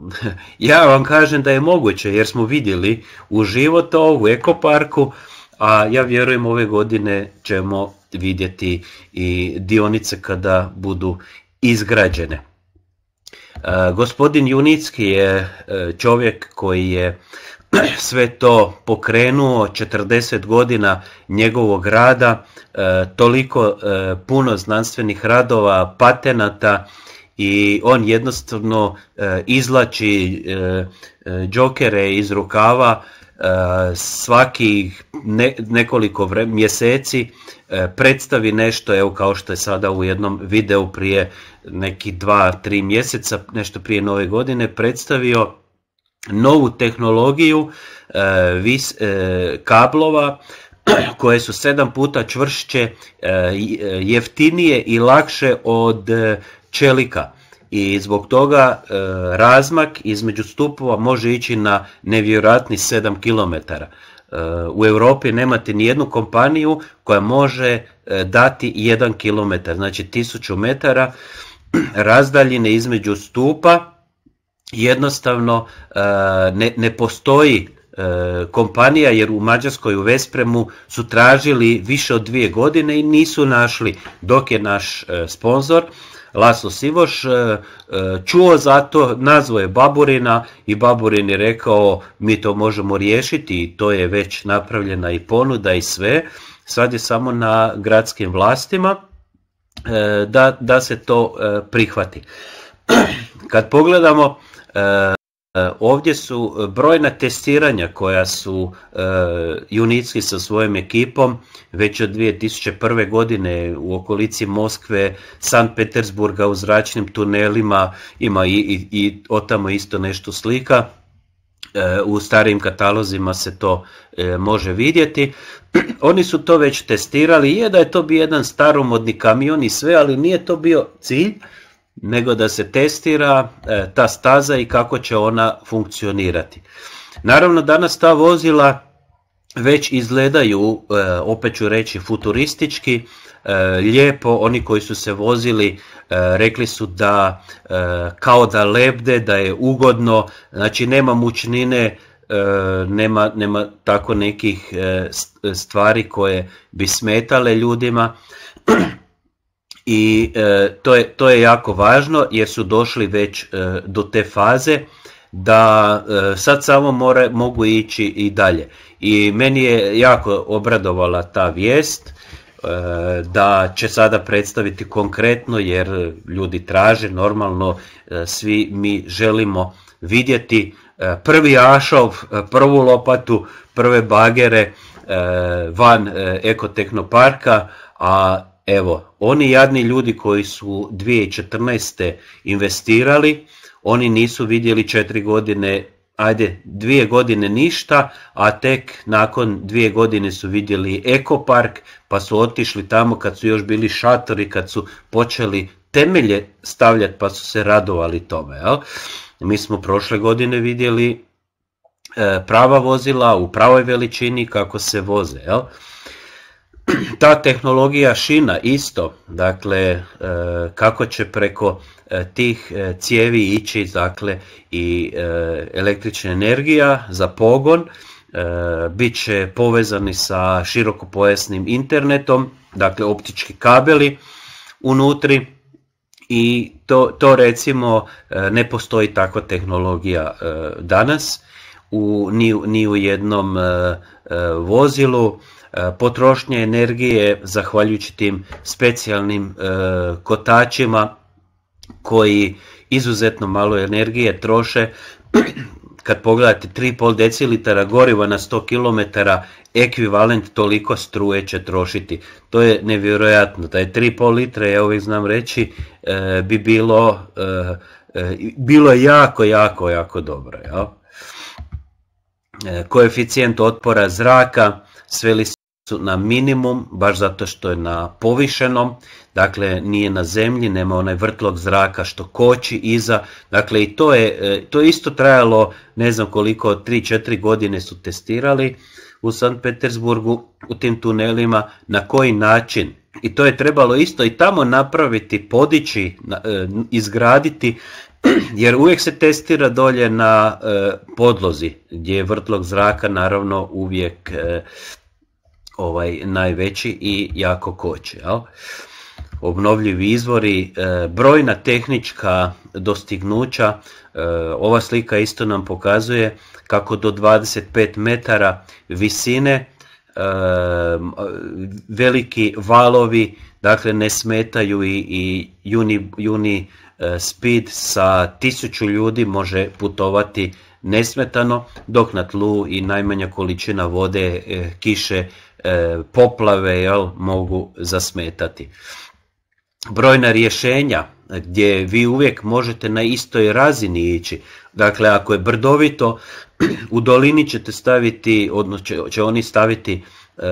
S1: ja vam kažem da je moguće jer smo vidjeli u to u ekoparku, a ja vjerujem ove godine ćemo vidjeti i dionice kada budu izgrađene. E, gospodin Junicki je e, čovjek koji je sve to pokrenuo 40 godina njegovog rada, e, toliko puno znanstvenih radova, patenata i on jednostavno izlači džokere iz rukava E, svaki nekoliko mjeseci e, predstavi nešto, evo kao što je sada u jednom videu prije neki 2 tri mjeseca, nešto prije nove godine, predstavio novu tehnologiju e, vis, kablova koje su sedam puta čvršće, jeftinije i lakše od čelika i zbog toga e, razmak između stupova može ići na nevjerojatni 7 km. E, u Europi nemate ni jednu kompaniju koja može e, dati 1 km, znači 1000 metara razdaljine između stupa jednostavno ne, ne postoji kompanija jer u Mađarskoj u Vespremu su tražili više od dvije godine i nisu našli dok je naš sponsor. Laslo Sivoš e, e, čuo za to, nazvao je Baburina i Baburin je rekao mi to možemo riješiti i to je već napravljena i ponuda i sve. Sad je samo na gradskim vlastima e, da, da se to prihvati. Kad pogledamo E, ovdje su e, brojna testiranja koja su Junitski e, sa svojom ekipom već od 2001. godine u okolici Moskve, San Petersburga u zračnim tunelima, ima i, i, i otamo isto nešto slika, u starim katalozima se to može vidjeti. Oni su to već testirali, je da je to bio jedan staromodni kamion i sve, ali nije to bio cilj nego da se testira e, ta staza i kako će ona funkcionirati. Naravno danas ta vozila već izgledaju, e, opet ću reći, futuristički, e, lijepo, oni koji su se vozili rekli su da kao da lebde, da je ugodno, znači nema mučnine, nema, nema tako nekih stvari koje bi smetale ljudima. i e, to, je, to je jako važno jer su došli već e, do te faze da e, sad samo more, mogu ići i dalje. I meni je jako obradovala ta vijest da će sada predstaviti konkretno jer ljudi traže normalno svi mi želimo vidjeti prvi ašov, prvu lopatu, prve bagere van ekoteknoparka, a evo, oni jadni ljudi koji su 2014. investirali, oni nisu vidjeli četiri godine, ajde, dvije godine ništa, a tek nakon dvije godine su vidjeli ekopark, pa su otišli tamo kad su još bili šatori, kad su počeli temelje stavljati, pa su se radovali tome. Jel? Mi smo prošle godine vidjeli e, prava vozila u pravoj veličini kako se voze. Jel? ta tehnologija šina isto, dakle e, kako će preko e, tih e, cijevi ići dakle i električna energija za pogon, bit će povezani sa širokopojasnim internetom, dakle optički kabeli unutri i to, to recimo ne postoji takva tehnologija danas u, ni, ni u jednom vozilu, E, Potrošnje energije zahvaljujući tim specijalnim e, kotačima koji izuzetno malo energije troše kad pogledate 3,5 decilitara goriva na 100 km, ekvivalent toliko struje će trošiti. To je nevjerojatno. Taj 3,5 litre, ja uvijek znam reći, e, bi bilo, bilo jako, jako, jako dobro. jel Koeficijent otpora zraka sveli su na minimum, baš zato što je na povišenom, dakle nije na zemlji, nema onaj vrtlog zraka što koči iza, dakle i to je, e, to isto trajalo, ne znam koliko, 3-4 godine su testirali u Sankt Petersburgu, u tim tunelima, na koji način i to je trebalo isto i tamo napraviti, podići, e, izgraditi, jer uvijek se testira dolje na e, podlozi, gdje je vrtlog zraka naravno uvijek ovaj najveći i jako koče. Jel? Obnovljivi izvori, e, brojna tehnička dostignuća, e, ova slika isto nam pokazuje kako do 25 metara visine e, veliki valovi dakle ne smetaju i, i uni, speed sa tisuću ljudi može putovati nesmetano, dok na tlu i najmanja količina vode, kiše E, poplave jel, mogu zasmetati. Brojna rješenja gdje vi uvijek možete na istoj razini ići. Dakle, ako je brdovito, u dolini ćete staviti, odnosno će oni staviti e,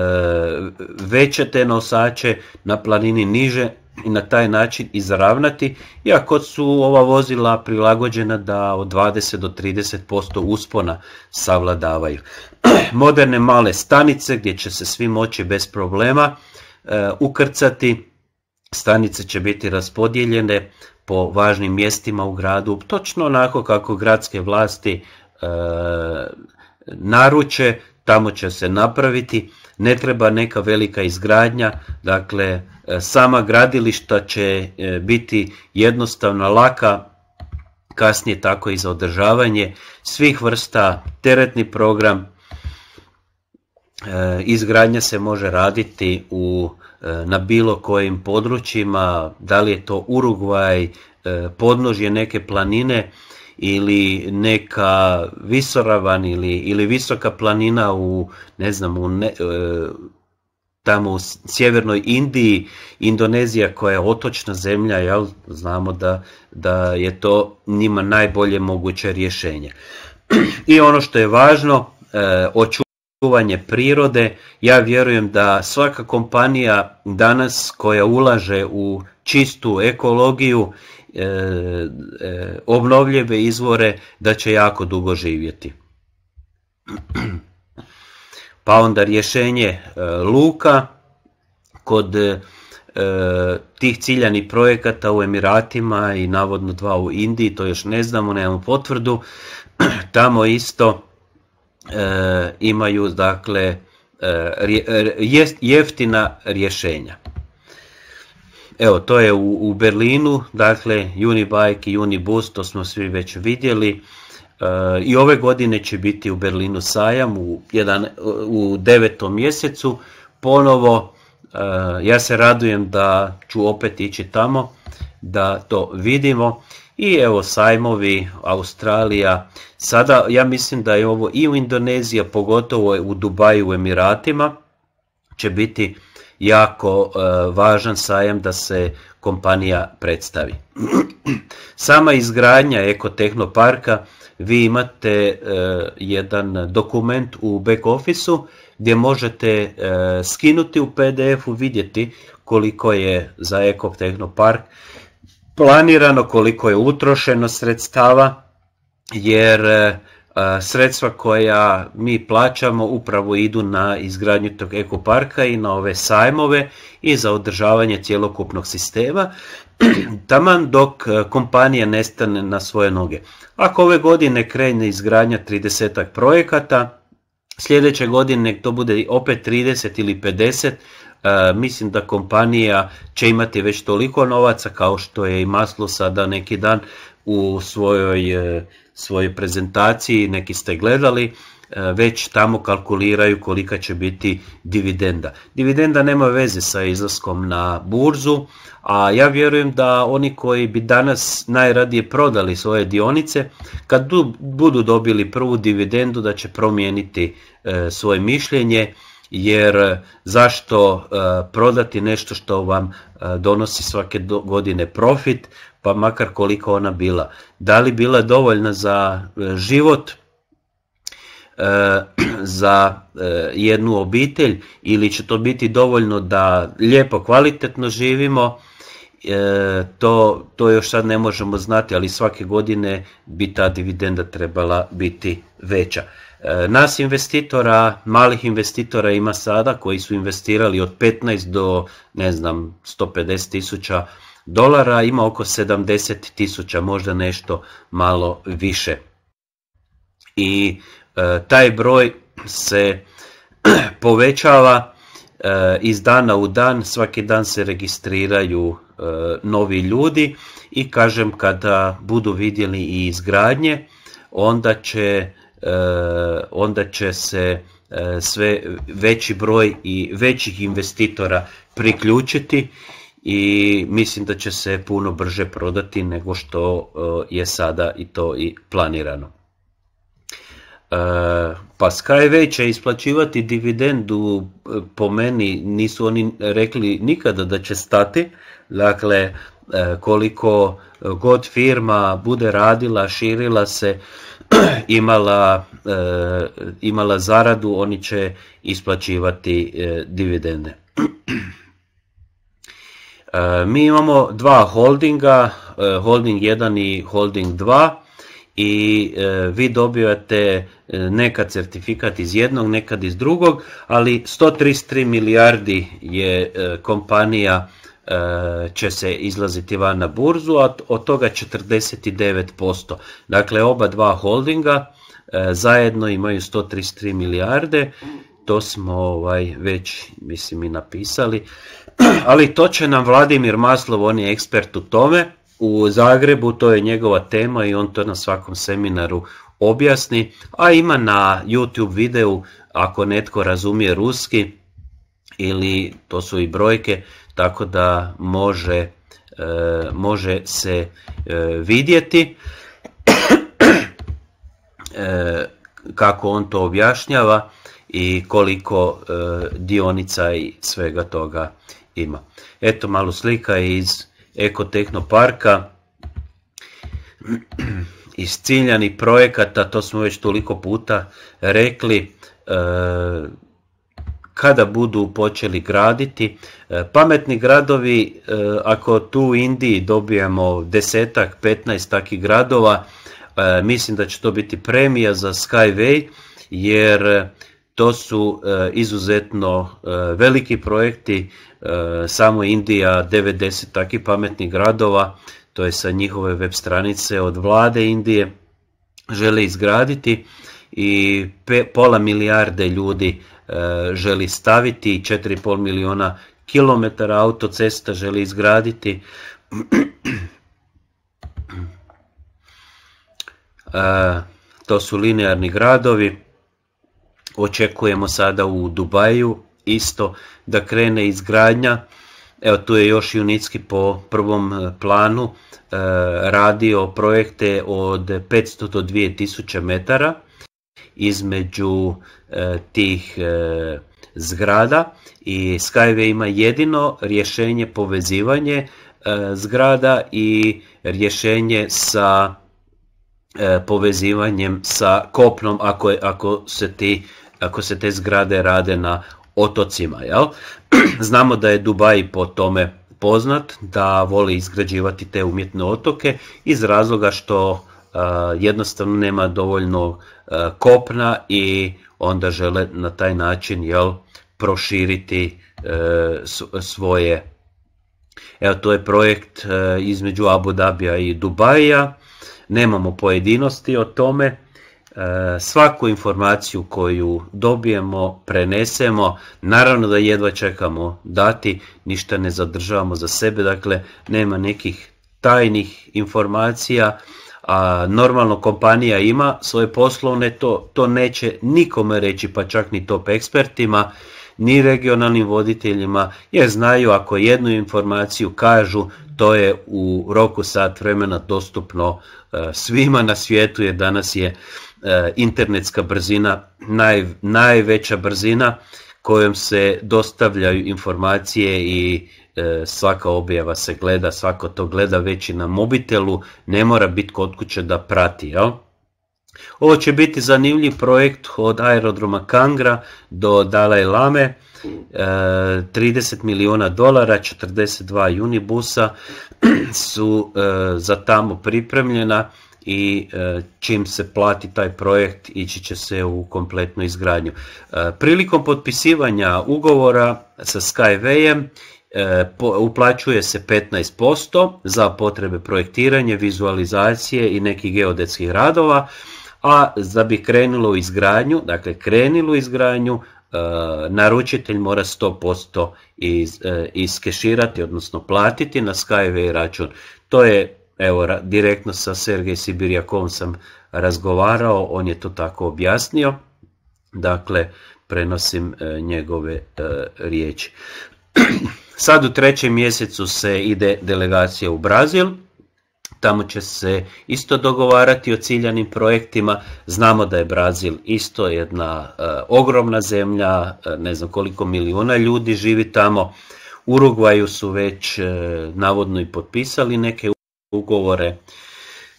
S1: veće te nosače, na planini niže i na taj način izravnati, iako su ova vozila prilagođena da od 20 do 30% uspona savladavaju. Moderne male stanice gdje će se svi moći bez problema e, ukrcati, stanice će biti raspodijeljene po važnim mjestima u gradu, točno onako kako gradske vlasti e, naruče, tamo će se napraviti, ne treba neka velika izgradnja, dakle E, sama gradilišta će e, biti jednostavna, laka, kasnije tako i za održavanje svih vrsta, teretni program, e, izgradnja se može raditi u, na bilo kojim područjima, da li je to Urugvaj, podnožje neke planine ili neka visoravan ili, ili visoka planina u, ne znam, u tamo u sjevernoj Indiji, Indonezija koja je otočna zemlja, jel? znamo da, da je to njima najbolje moguće rješenje. I ono što je važno, e, očuvanje prirode, ja vjerujem da svaka kompanija danas koja ulaže u čistu ekologiju, e, e, obnovljive izvore, da će jako dugo živjeti. Pa onda rješenje e, luka kod e, e, tih ciljanih projekata u Emiratima i navodno dva u Indiji, to još ne znamo, nemamo potvrdu. Tamo isto imaju dakle jeftina rješenja. Evo, to je u, Berlinu, dakle Unibike i Unibus, to smo svi već vidjeli. I ove godine će biti u Berlinu sajam u, jedan, u devetom mjesecu. Ponovo e, ja se radujem da ću opet ići tamo da to vidimo. I evo sajmovi, Australija, sada ja mislim da je ovo i u Indonezija, pogotovo u Dubaju u Emiratima, će biti jako e, važan sajam da se kompanija predstavi. Sama izgradnja ekotehnoparka vi imate e, jedan dokument u back officeu gdje možete e, skinuti u PDF-u, vidjeti koliko je za Eko park planirano, koliko je utrošeno sredstava, jer e, sredstva koja mi plaćamo upravo idu na izgradnju tog ekoparka i na ove sajmove i za održavanje cjelokupnog sistema, taman dok e, kompanija nestane na svoje noge. Ako ove godine krene izgradnja 30 projekata, sljedeće godine to bude opet 30 ili 50, e, mislim da kompanija će imati već toliko novaca kao što je i Maslo sada neki dan u svojoj, e, svojoj prezentaciji, neki ste gledali, E, već tamo kalkuliraju kolika će biti dividenda. Dividenda nema veze sa izlaskom na burzu, a ja vjerujem da oni koji bi danas najradije prodali svoje dionice, kad budu dobili prvu dividendu da će promijeniti e, svoje mišljenje, jer zašto e, prodati nešto što vam donosi svake godine profit, pa makar koliko ona bila. Da li bila dovoljna za život, E, za e, jednu obitelj ili će to biti dovoljno da lijepo kvalitetno živimo e, to, to još sad ne možemo znati ali svake godine bi ta dividenda trebala biti veća nas investitora, malih investitora ima sada koji su investirali od 15 do ne znam 150 tisuća dolara, ima oko 70 tisuća, možda nešto malo više. I E, taj broj se povećava e, iz dana u dan, svaki dan se registriraju e, novi ljudi i kažem kada budu vidjeli i izgradnje onda će, onda će se sve veći broj i većih investitora priključiti i mislim da će se puno brže prodati nego što je sada i to i planirano. E, pa Skyway će isplaćivati dividendu, e, po meni nisu oni rekli nikada da će stati, dakle e, koliko god firma bude radila, širila se, imala, imala zaradu, oni će isplaćivati dividende. Mi imamo dva holdinga, holding 1 i holding 2 i e, vi dobivate e, nekad certifikat iz jednog, nekad iz drugog, ali 133 milijardi je e, kompanija će se izlaziti van na burzu, a od toga 49%. Dakle, oba dva holdinga zajedno imaju 133 milijarde, to smo ovaj, već mislim i napisali, ali to će nam Vladimir Maslov, on je ekspert u tome, u Zagrebu, to je njegova tema i on to na svakom seminaru objasni, a ima na YouTube videu ako netko razumije ruski ili to su i brojke, tako da može, e, može se e, vidjeti e, kako on to objašnjava i koliko dionica i svega toga ima. Eto malo slika iz ekotehnoparka iz ciljanih projekata, to smo već toliko puta rekli, e, kada budu počeli graditi. E, pametni gradovi, e, ako tu u Indiji dobijemo desetak, petnaest takvih gradova, mislim da će to biti premija za Skyway, jer to su izuzetno veliki projekti E, samo Indija 90 takih pametnih gradova, to je sa njihove web stranice od vlade Indije, žele izgraditi i pola milijarde ljudi e, želi staviti 4,5 miliona kilometara autocesta želi izgraditi. E, to su linearni gradovi. Očekujemo sada u Dubaju isto da krene izgradnja. Evo tu je još Junicki po prvom e, planu e, radio projekte od 500 do 2000 metara između e, tih zgrada i Skyway ima jedino rješenje povezivanje zgrada i rješenje sa povezivanjem sa kopnom ako, ako, se ako se te zgrade rade na otocima. Jel? Znamo da je Dubai po tome poznat, da voli izgrađivati te umjetne otoke iz razloga što e, jednostavno nema dovoljno e, kopna i onda žele na taj način jel, proširiti e, svoje. Evo to je projekt između Abu Dabija i Dubaja, nemamo pojedinosti o tome, E, svaku informaciju koju dobijemo, prenesemo, naravno da jedva čekamo dati, ništa ne zadržavamo za sebe, dakle nema nekih tajnih informacija, a normalno kompanija ima svoje poslovne, to, to neće nikome reći, pa čak ni top ekspertima, ni regionalnim voditeljima, jer znaju ako jednu informaciju kažu, to je u roku sat vremena dostupno e, svima na svijetu, jer danas je E, internetska brzina naj, najveća brzina kojom se dostavljaju informacije i e, svaka objava se gleda, svako to gleda već i na mobitelu, ne mora biti kod kuće da prati. Jel? Ovo će biti zanimljiv projekt od aerodroma Kangra do Dalaj Lame, 30 e, milijuna dolara, 42 unibusa su za tamo pripremljena i e, čim se plati taj projekt ići će se u kompletnu izgradnju. E, prilikom potpisivanja ugovora sa Skywayem e, uplaćuje se 15% za potrebe projektiranja, vizualizacije i nekih geodetskih radova, a da bi krenulo u izgradnju, dakle krenilo u izgradnju, naručitelj mora 100% iskeširati, odnosno platiti na Skyway račun. To je Evo, direktno sa Sergej Sibirjakom sam razgovarao, on je to tako objasnio. Dakle, prenosim e, njegove e, riječi. Sad u trećem mjesecu se ide delegacija u Brazil. Tamo će se isto dogovarati o ciljanim projektima. Znamo da je Brazil isto jedna e, ogromna zemlja, ne znam koliko milijuna ljudi živi tamo. Uruguaju su već navodno i potpisali neke ugovore.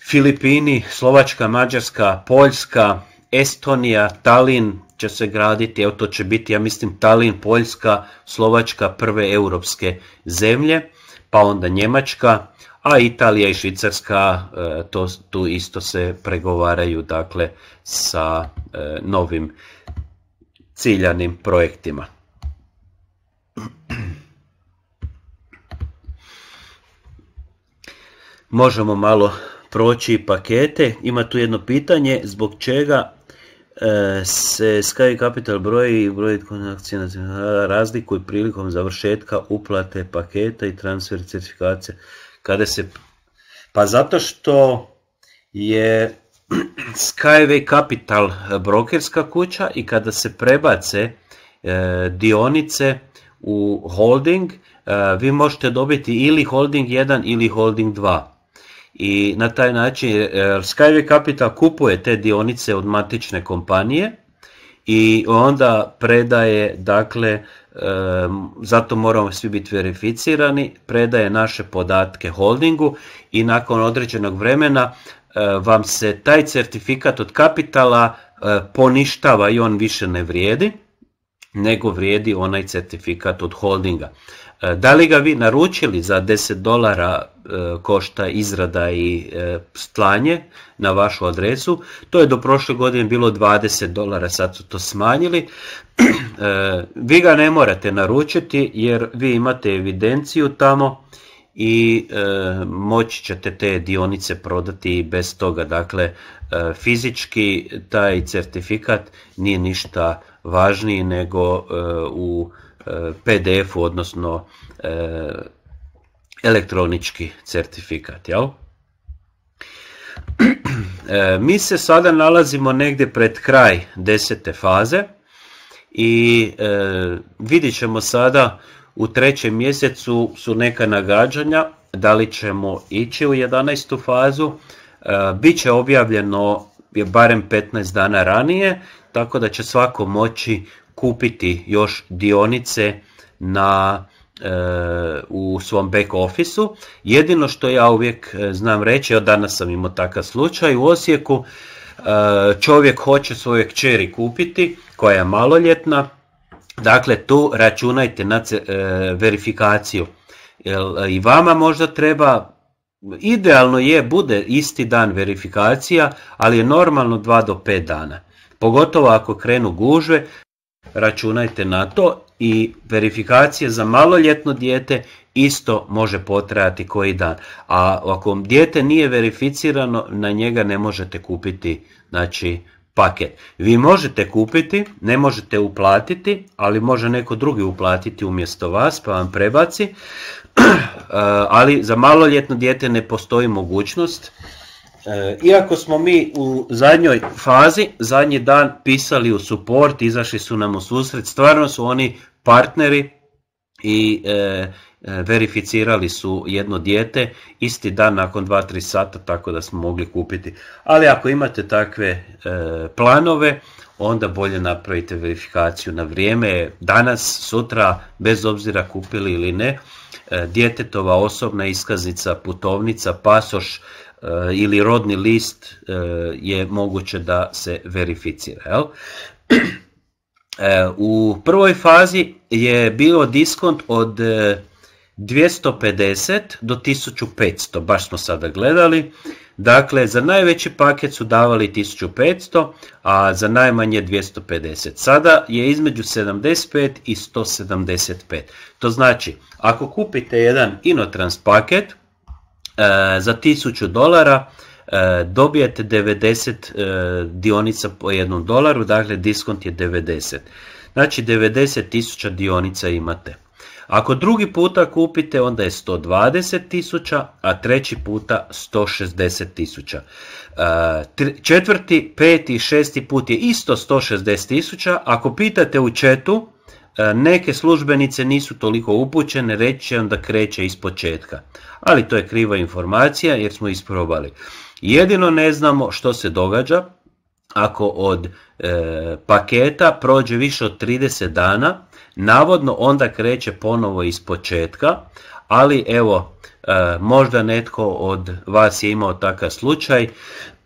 S1: Filipini, Slovačka, Mađarska, Poljska, Estonija, Talin će se graditi, evo to će biti, ja mislim, Talin, Poljska, Slovačka, prve europske zemlje, pa onda Njemačka, a Italija i Švicarska e, to, tu isto se pregovaraju dakle sa e, novim ciljanim projektima. možemo malo proći pakete. Ima tu jedno pitanje zbog čega e, se Sky Capital broji i broj na razliku prilikom završetka uplate paketa i transfer certifikacije. Kada se... Pa zato što je Skyway Capital brokerska kuća i kada se prebace e, dionice u holding, e, vi možete dobiti ili holding 1 ili holding 2 i na taj način e, Skyway Capital kupuje te dionice od matične kompanije i onda predaje, dakle, e, zato moramo svi biti verificirani, predaje naše podatke holdingu i nakon određenog vremena e, vam se taj certifikat od kapitala poništava i on više ne vrijedi, nego vrijedi onaj certifikat od holdinga. E, da li ga vi naručili za 10 dolara e, košta izrada i e, stlanje na vašu adresu, to je do prošle godine bilo 20 dolara, sad su to smanjili. vi ga ne morate naručiti jer vi imate evidenciju tamo i moći ćete te dionice prodati bez toga. Dakle, fizički taj certifikat nije ništa važniji nego u PDF-u, odnosno e, elektronički certifikat, e, Mi se sada nalazimo negdje pred kraj desete faze i e, vidjet ćemo sada u trećem mjesecu su neka nagađanja da li ćemo ići u 11. fazu. Biće objavljeno barem 15 dana ranije, tako da će svako moći kupiti još dionice na e, u svom back officeu. Jedino što ja uvijek e, znam reći, od danas sam imao takav slučaj u Osijeku, e, čovjek hoće svoje kćeri kupiti koja je maloljetna, dakle tu računajte na verifikaciju. I vama možda treba, idealno je, bude isti dan verifikacija, ali je normalno 2 do 5 dana. Pogotovo ako krenu gužve, Računajte na to i verifikacija za maloljetno dijete isto može potrajati koji dan. A ako dijete nije verificirano, na njega ne možete kupiti znači, paket. Vi možete kupiti, ne možete uplatiti, ali može neko drugi uplatiti umjesto vas pa vam prebaci. ali za maloljetno dijete ne postoji mogućnost Eh, iako smo mi u zadnjoj fazi, zadnji dan pisali u support, izašli su nam u susret, stvarno su oni partneri i eh, eh, verificirali su jedno dijete isti dan nakon 2-3 sata tako da smo mogli kupiti. Ali ako imate takve planove, onda bolje napravite verifikaciju na vrijeme, danas, sutra, bez obzira kupili ili ne, e, djetetova osobna iskaznica, putovnica, pasoš, Eh, ili rodni list eh, je moguće da se verificira. Eh, u prvoj fazi je bio diskont od 250 do 1500, baš smo sada gledali. Dakle, za najveći paket su davali 1500, a za najmanje 250. Sada je između 75 i 175. To znači, ako kupite jedan Inotrans paket, E, za 1000 dolara e, dobijete 90 e, dionica po jednom dolaru, dakle diskont je 90. Znači 90 tisuća dionica imate. Ako drugi puta kupite, onda je 120 tisuća, a treći puta 160 tisuća. Četvrti, peti i šesti put je isto 160 tisuća. Ako pitate u četu, neke službenice nisu toliko upućene, reći će vam da kreće iz početka ali to je kriva informacija jer smo isprobali. Jedino ne znamo što se događa ako od e, paketa prođe više od 30 dana, navodno onda kreće ponovo iz početka, ali evo, e, možda netko od vas je imao takav slučaj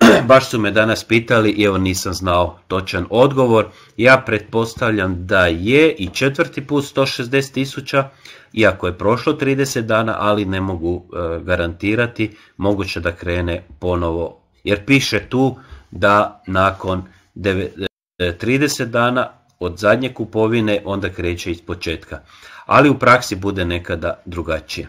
S1: baš su me danas pitali i evo nisam znao točan odgovor. Ja pretpostavljam da je i četvrti put 160 tisuća, iako je prošlo 30 dana, ali ne mogu e, garantirati, moguće da krene ponovo. Jer piše tu da nakon 30 e, dana od zadnje kupovine onda kreće iz početka. Ali u praksi bude nekada drugačije.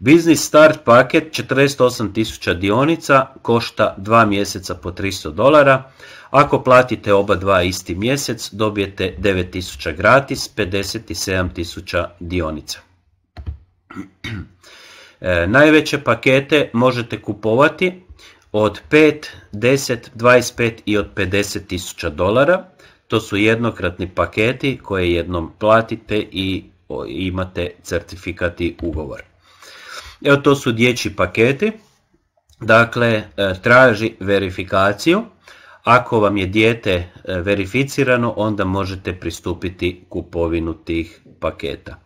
S1: Business start paket 48.000 dionica košta 2 mjeseca po 300 dolara. Ako platite oba dva isti mjesec dobijete 9.000 gratis, 57.000 dionica. E, najveće pakete možete kupovati od 5, 10, 25 i od 50.000 dolara. To su jednokratni paketi koje jednom platite i imate certifikati ugovor. Evo to su dječji paketi. Dakle, e, traži verifikaciju. Ako vam je dijete e, verificirano, onda možete pristupiti kupovinu tih paketa.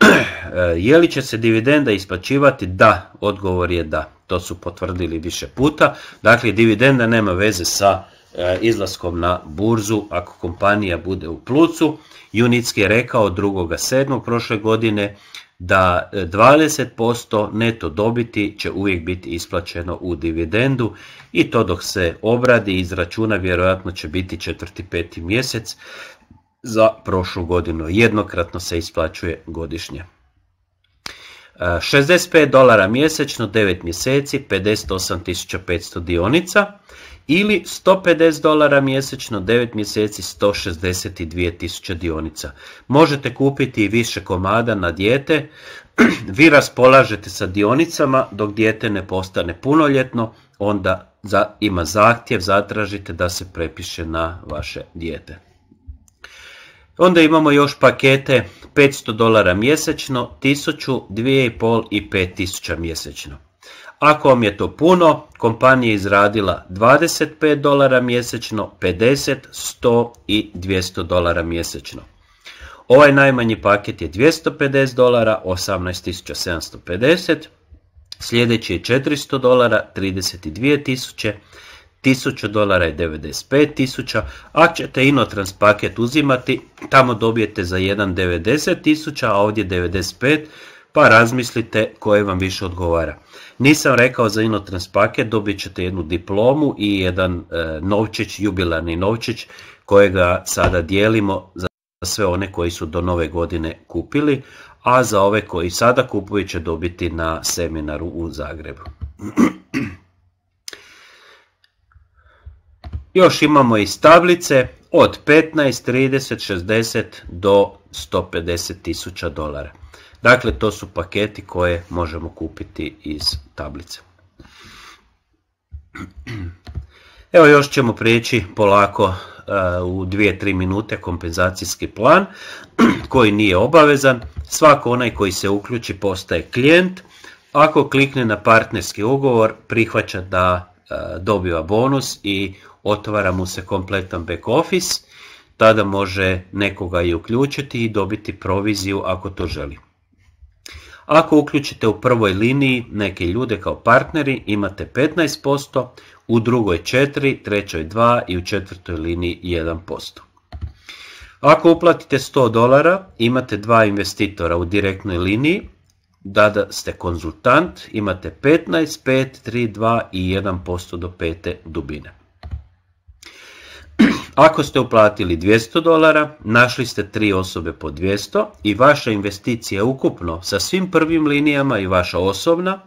S1: E, je li će se dividenda isplaćivati? Da, odgovor je da. To su potvrdili više puta. Dakle, dividenda nema veze sa izlaskom na burzu ako kompanija bude u plucu. Junitski je rekao 2.7. prošle godine da 20% e, neto dobiti će uvijek biti isplaćeno u dividendu i to dok se obradi izračuna vjerojatno će biti četvrti peti mjesec za prošlu godinu. Jednokratno se isplaćuje godišnje. 65 e, dolara mjesečno, 9 mjeseci, 58.500 dionica ili 150 dolara mjesečno, 9 mjeseci 162.000 dionica. Možete kupiti i više komada na dijete, vi raspolažete sa dionicama dok dijete ne postane punoljetno, onda ima zahtjev, zatražite da se prepiše na vaše dijete. Onda imamo još pakete 500 dolara mjesečno, 1000, 2500 i 5000 mjesečno. Ako vam je to puno, kompanija je izradila 25 dolara mjesečno, 50, 100 i 200 dolara mjesečno. Ovaj najmanji paket je 250 dolara, 18.750, sljedeći je 400 dolara, 32.000, 1000 dolara je 95.000, a ćete Inotrans paket uzimati, tamo dobijete za 1.90.000, a ovdje 95 pa razmislite koje vam više odgovara. Nisam rekao za Inotrans paket, dobit ćete jednu diplomu i jedan e, novčić, jubilarni novčić, kojega sada dijelimo za sve one koji su do nove godine kupili, a za ove koji sada kupuju će dobiti na seminaru u Zagrebu. Još imamo i tablice od 15, 30, 60 do 150 tisuća dolara. Dakle, to su paketi koje možemo kupiti iz tablice. Evo još ćemo prijeći polako e, u 2-3 minute kompenzacijski plan koji nije obavezan. Svako onaj koji se uključi postaje klijent. Ako klikne na partnerski ugovor prihvaća da e, dobiva bonus i otvara mu se kompletan back office. Tada može nekoga i uključiti i dobiti proviziju ako to želi. Ako uključite u prvoj liniji neke ljude kao partneri, imate 15%, u drugoj 4, trećoj 2 i u četvrtoj liniji 1%. Ako uplatite 100 dolara, imate dva investitora u direktnoj liniji, da ste konzultant, imate 15, 5, 3, 2 i 1% do pete dubine. Ako ste uplatili 200 dolara, našli ste tri osobe po 200 i vaša investicija ukupno sa svim prvim linijama i vaša osobna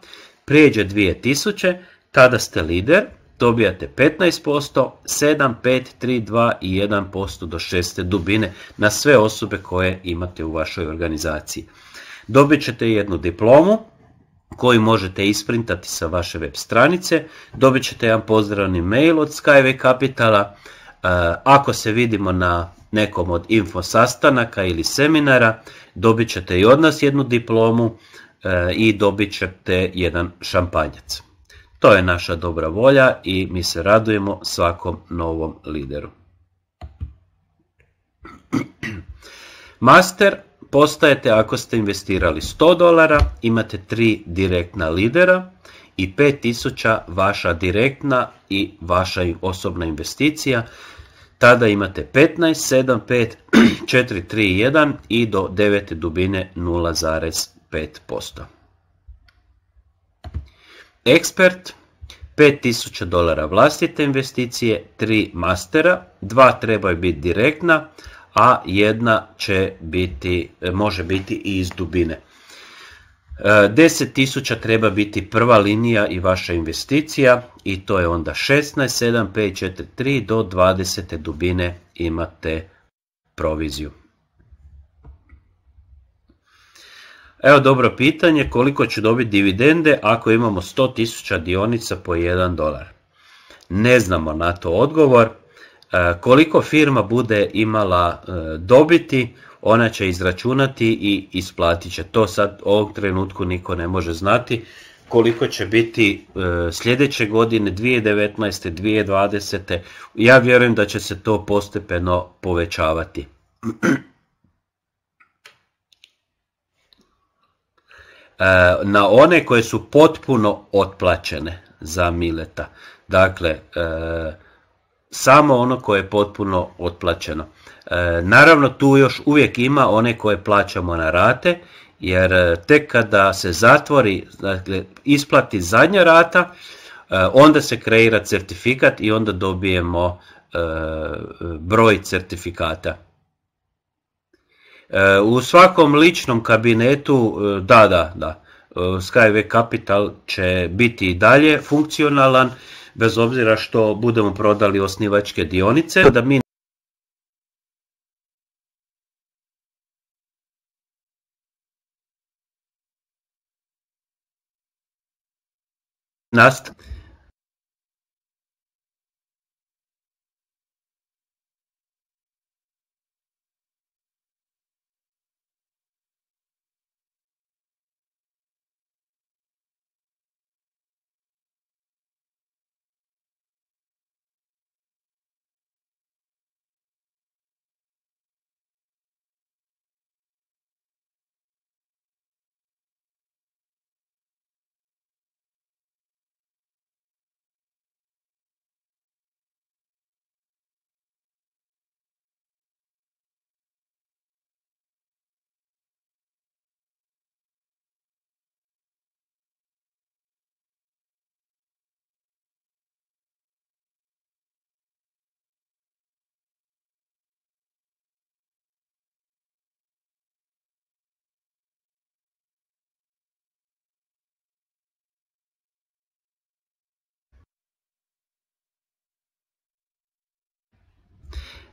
S1: prijeđe 2000, tada ste lider, dobijate 15%, 7, 5, 3, 2 i 1% do 6 dubine na sve osobe koje imate u vašoj organizaciji. Dobit ćete jednu diplomu koju možete isprintati sa vaše web stranice, dobit ćete jedan pozdravni mail od Skyway Capitala, Eh, ako se vidimo na nekom od info sastanaka ili seminara, dobit ćete i od nas jednu diplomu eh, i dobit ćete jedan šampanjac. To je naša dobra volja i mi se radujemo svakom novom lideru. Master postajete ako ste investirali 100 dolara, imate tri direktna lidera i 5000 vaša direktna i vaša osobna investicija. Tada imate 15, 7, 5, 4, 3, 1 i do 9 dubine 0,5%. Ekspert 5000 dolara vlastite investicije, 3 mastera, 2 trebaju biti direktna, a jedna će biti, može biti i iz dubine. 10.000 treba biti prva linija i vaša investicija i to je onda 16, 7, 5, 4, do 20. dubine imate proviziju. Evo dobro pitanje, koliko ću dobiti dividende ako imamo 100.000 dionica po 1 dolar? Ne znamo na to odgovor. E, koliko firma bude imala e, dobiti, ona će izračunati i isplatit će. To sad u ovom trenutku niko ne može znati koliko će biti e, sljedeće godine 2019. 2020. Ja vjerujem da će se to postepeno povećavati. E, na one koje su potpuno otplaćene za Mileta. Dakle, e, samo ono koje je potpuno otplaćeno. E, naravno tu još uvijek ima one koje plaćamo na rate, jer e, tek kada se zatvori, dakle, isplati zadnja rata, e, onda se kreira certifikat i onda dobijemo broj certifikata. U svakom ličnom kabinetu, da, da, da, Skyway Capital će biti i dalje funkcionalan, bez obzira što budemo prodali osnivačke dionice, da mi Nast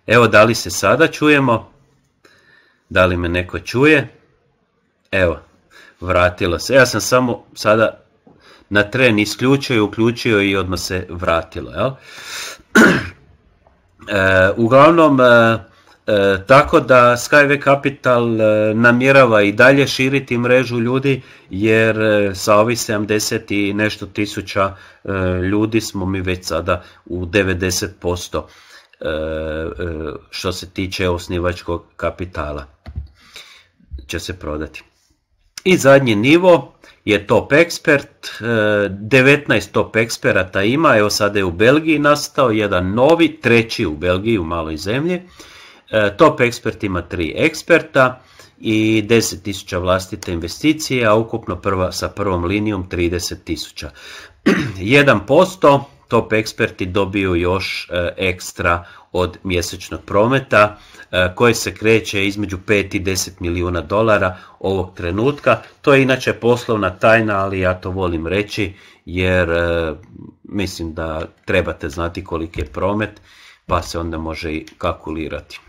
S1: Evo da li se sada čujemo? Da li me neko čuje? Evo, vratilo se. Ja sam samo sada na tren isključio i uključio i odmah se vratilo. Jel? E, uglavnom, e, e, tako da Skyway Capital namjerava i dalje širiti mrežu ljudi jer sa ovih 70 i nešto tisuća ljudi smo mi već sada u 90%. E, e, što se tiče osnivačkog kapitala će se prodati. I zadnji nivo je top ekspert, 19 e, top eksperata ima, evo sada je u Belgiji nastao jedan novi, treći u Belgiji u maloj zemlji. Top ekspert ima tri eksperta i 10.000 vlastite investicije, a ukupno sa prvom linijom 30.000. 1% top eksperti dobiju još e, ekstra od mjesečnog prometa e, Koje se kreće između 5 i 10 milijuna dolara ovog trenutka. To je inače poslovna tajna, ali ja to volim reći jer e, mislim da trebate znati koliki je promet pa se onda može i kalkulirati.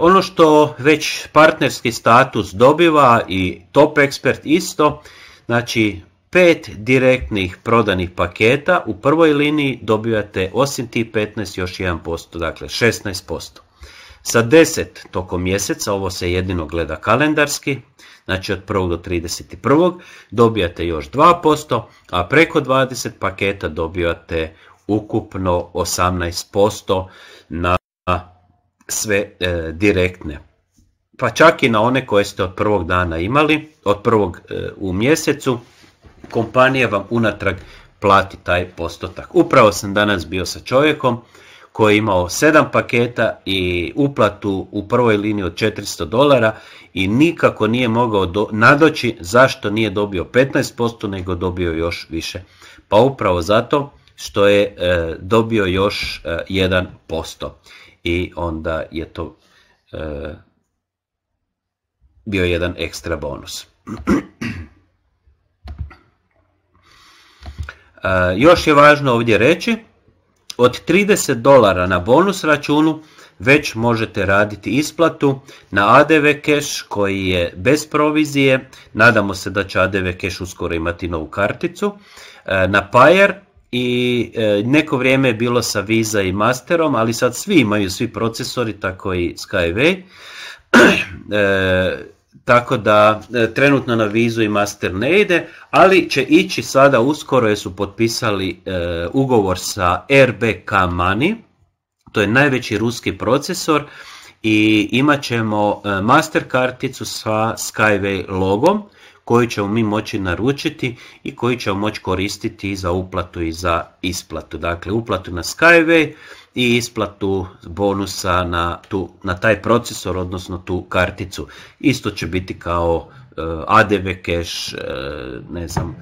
S1: Ono što već partnerski status dobiva i top ekspert isto, znači pet direktnih prodanih paketa u prvoj liniji dobivate osim tih 15 još 1%, dakle 16%. Sa 10 tokom mjeseca, ovo se jedino gleda kalendarski, znači od 1. do 31. dobijate još 2%, a preko 20 paketa dobijate ukupno 18% na sve e, direktne. Pa čak i na one koje ste od prvog dana imali, od prvog e, u mjesecu, kompanija vam unatrag plati taj postotak. Upravo sam danas bio sa čovjekom koji je imao 7 paketa i uplatu u prvoj liniji od 400 dolara i nikako nije mogao do, nadoći zašto nije dobio 15% nego dobio još više. Pa upravo zato što je e, dobio još e, 1% i onda je to e, bio jedan ekstra bonus. E, još je važno ovdje reći, od 30 dolara na bonus računu već možete raditi isplatu na ADV Cash koji je bez provizije. Nadamo se da će ADV Cash uskoro imati novu karticu. E, na Payer i e, neko vrijeme je bilo sa Visa i Masterom, ali sad svi imaju svi procesori, tako i Skyway. Tako da e, trenutno na vizu i master ne ide, ali će ići sada uskoro jer su potpisali e, ugovor sa RBK Mani, to je najveći ruski procesor i imat ćemo e, master karticu sa Skyway logom koju ćemo mi moći naručiti i koju ćemo moći koristiti za uplatu i za isplatu. Dakle, uplatu na Skyway, i isplatu bonusa na, tu, na taj procesor, odnosno tu karticu. Isto će biti kao eh, ADV cache, eh, ne znam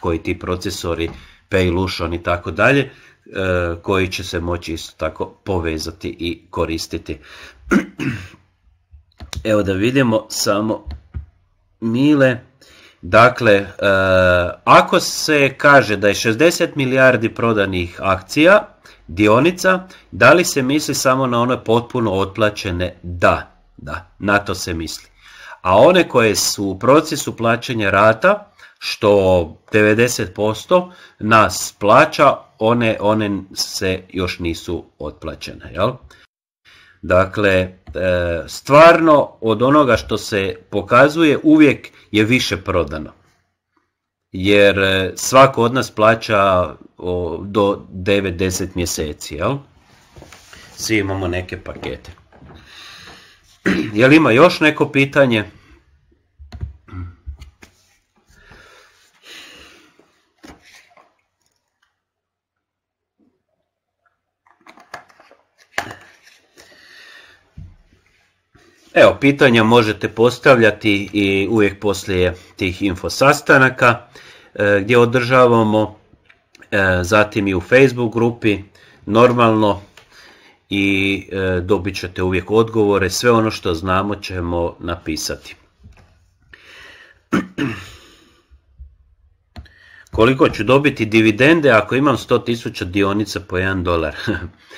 S1: koji ti procesori, Paylution i tako dalje, eh, koji će se moći isto tako povezati i koristiti. Evo da vidimo samo mile. Dakle, ako se kaže da je 60 milijardi prodanih akcija, dionica, da li se misli samo na one potpuno otplaćene? Da, da, na to se misli. A one koje su u procesu plaćanja rata, što 90% nas plaća, one, one se još nisu otplaćene. Jel? Dakle, e, stvarno od onoga što se pokazuje uvijek je više prodano jer e, svako od nas plaća do 9-10 mjeseci, jel? Svi imamo neke pakete. Jel ima još neko pitanje? Evo, pitanja možete postavljati i uvijek poslije tih info sastanaka e, gdje održavamo, e, zatim i u Facebook grupi, normalno i e, dobit ćete uvijek odgovore, sve ono što znamo ćemo napisati. Koliko ću dobiti dividende ako imam 100.000 dionica po 1 dolar?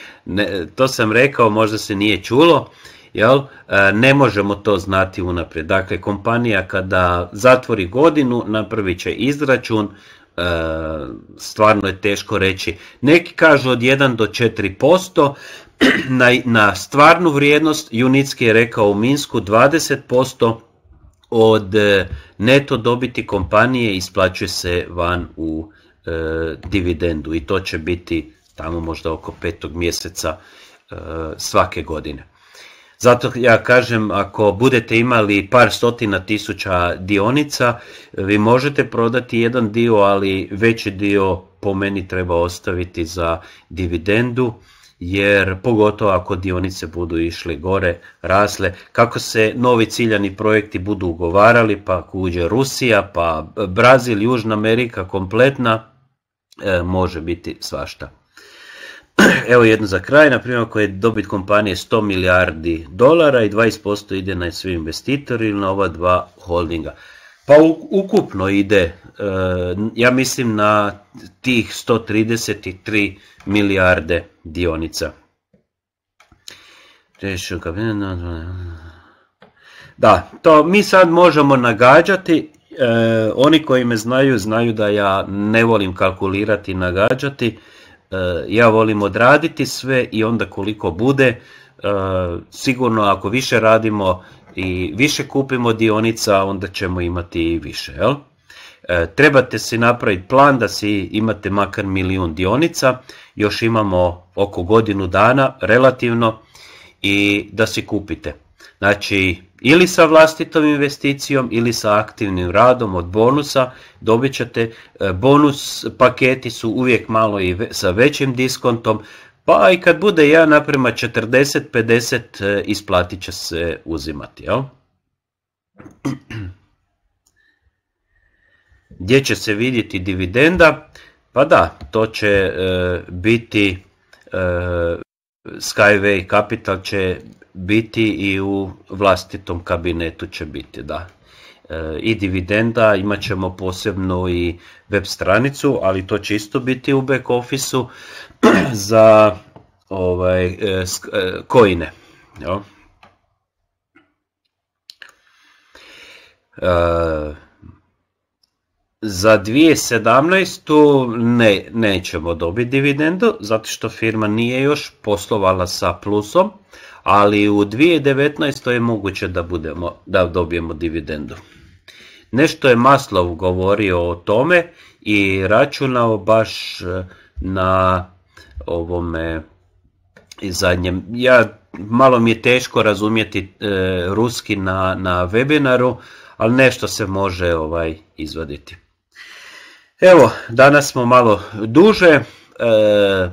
S1: to sam rekao, možda se nije čulo. Jel? E, ne možemo to znati unaprijed. Dakle, kompanija kada zatvori godinu, napravit će izračun, e, stvarno je teško reći. Neki kažu od 1 do 4%, na, na stvarnu vrijednost Junitski je rekao u Minsku 20% od e, neto dobiti kompanije isplaćuje se van u dividendu i to će biti tamo možda oko petog mjeseca svake godine. Zato ja kažem, ako budete imali par stotina tisuća dionica, vi možete prodati jedan dio, ali veći dio po meni treba ostaviti za dividendu, jer pogotovo ako dionice budu išle gore, rasle, kako se novi ciljani projekti budu ugovarali, pa uđe Rusija, pa Brazil, Južna Amerika kompletna, e, može biti svašta. Evo jedno za kraj, na primjer ako je dobit kompanije 100 milijardi dolara i 20% ide na svi investitori ili na ova dva holdinga. Pa ukupno ide, e, ja mislim na tih 133 milijarde dionica. Da, to mi sad možemo nagađati, e, oni koji me znaju, znaju da ja ne volim kalkulirati i nagađati, Eh, ja volim odraditi sve i onda koliko bude, eh, sigurno ako više radimo i više kupimo dionica, onda ćemo imati i više. Jel? Eh, trebate si napraviti plan da si imate makar milijun dionica, još imamo oko godinu dana relativno i da si kupite. Znači, ili sa vlastitom investicijom ili sa aktivnim radom od bonusa dobit ćete, e, bonus paketi su uvijek malo i sa većim diskontom, pa i kad bude ja naprema 40-50 e, isplatit će se uzimati. Jel? Gdje će se vidjeti dividenda? Pa da, to će e, biti e, Skyway Capital će biti i u vlastitom kabinetu će biti, da. E, I dividenda, imat ćemo posebno i web stranicu, ali to će isto biti u back office-u za ovaj, e, e, za 2017. ne, nećemo dobiti dividendu, zato što firma nije još poslovala sa plusom ali u 2019. je moguće da, budemo, da dobijemo dividendu. Nešto je Maslov govorio o tome i računao baš e, na ovome zadnjem. Ja, malo mi je teško razumjeti e, ruski na, na webinaru, ali nešto se može ovaj izvaditi. Evo, danas smo malo duže. E,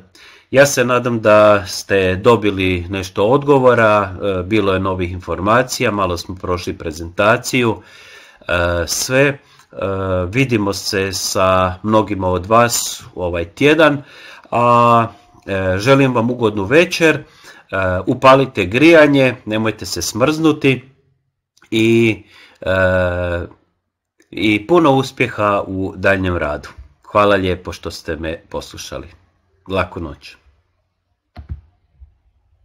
S1: ja se nadam da ste dobili nešto odgovora, e, bilo je novih informacija, malo smo prošli prezentaciju, e, sve. E, vidimo se sa mnogima od vas u ovaj tjedan, a želim vam ugodnu večer, upalite grijanje, nemojte se smrznuti i, i puno uspjeha u daljnjem radu. Hvala lijepo što ste me poslušali. Laku noć.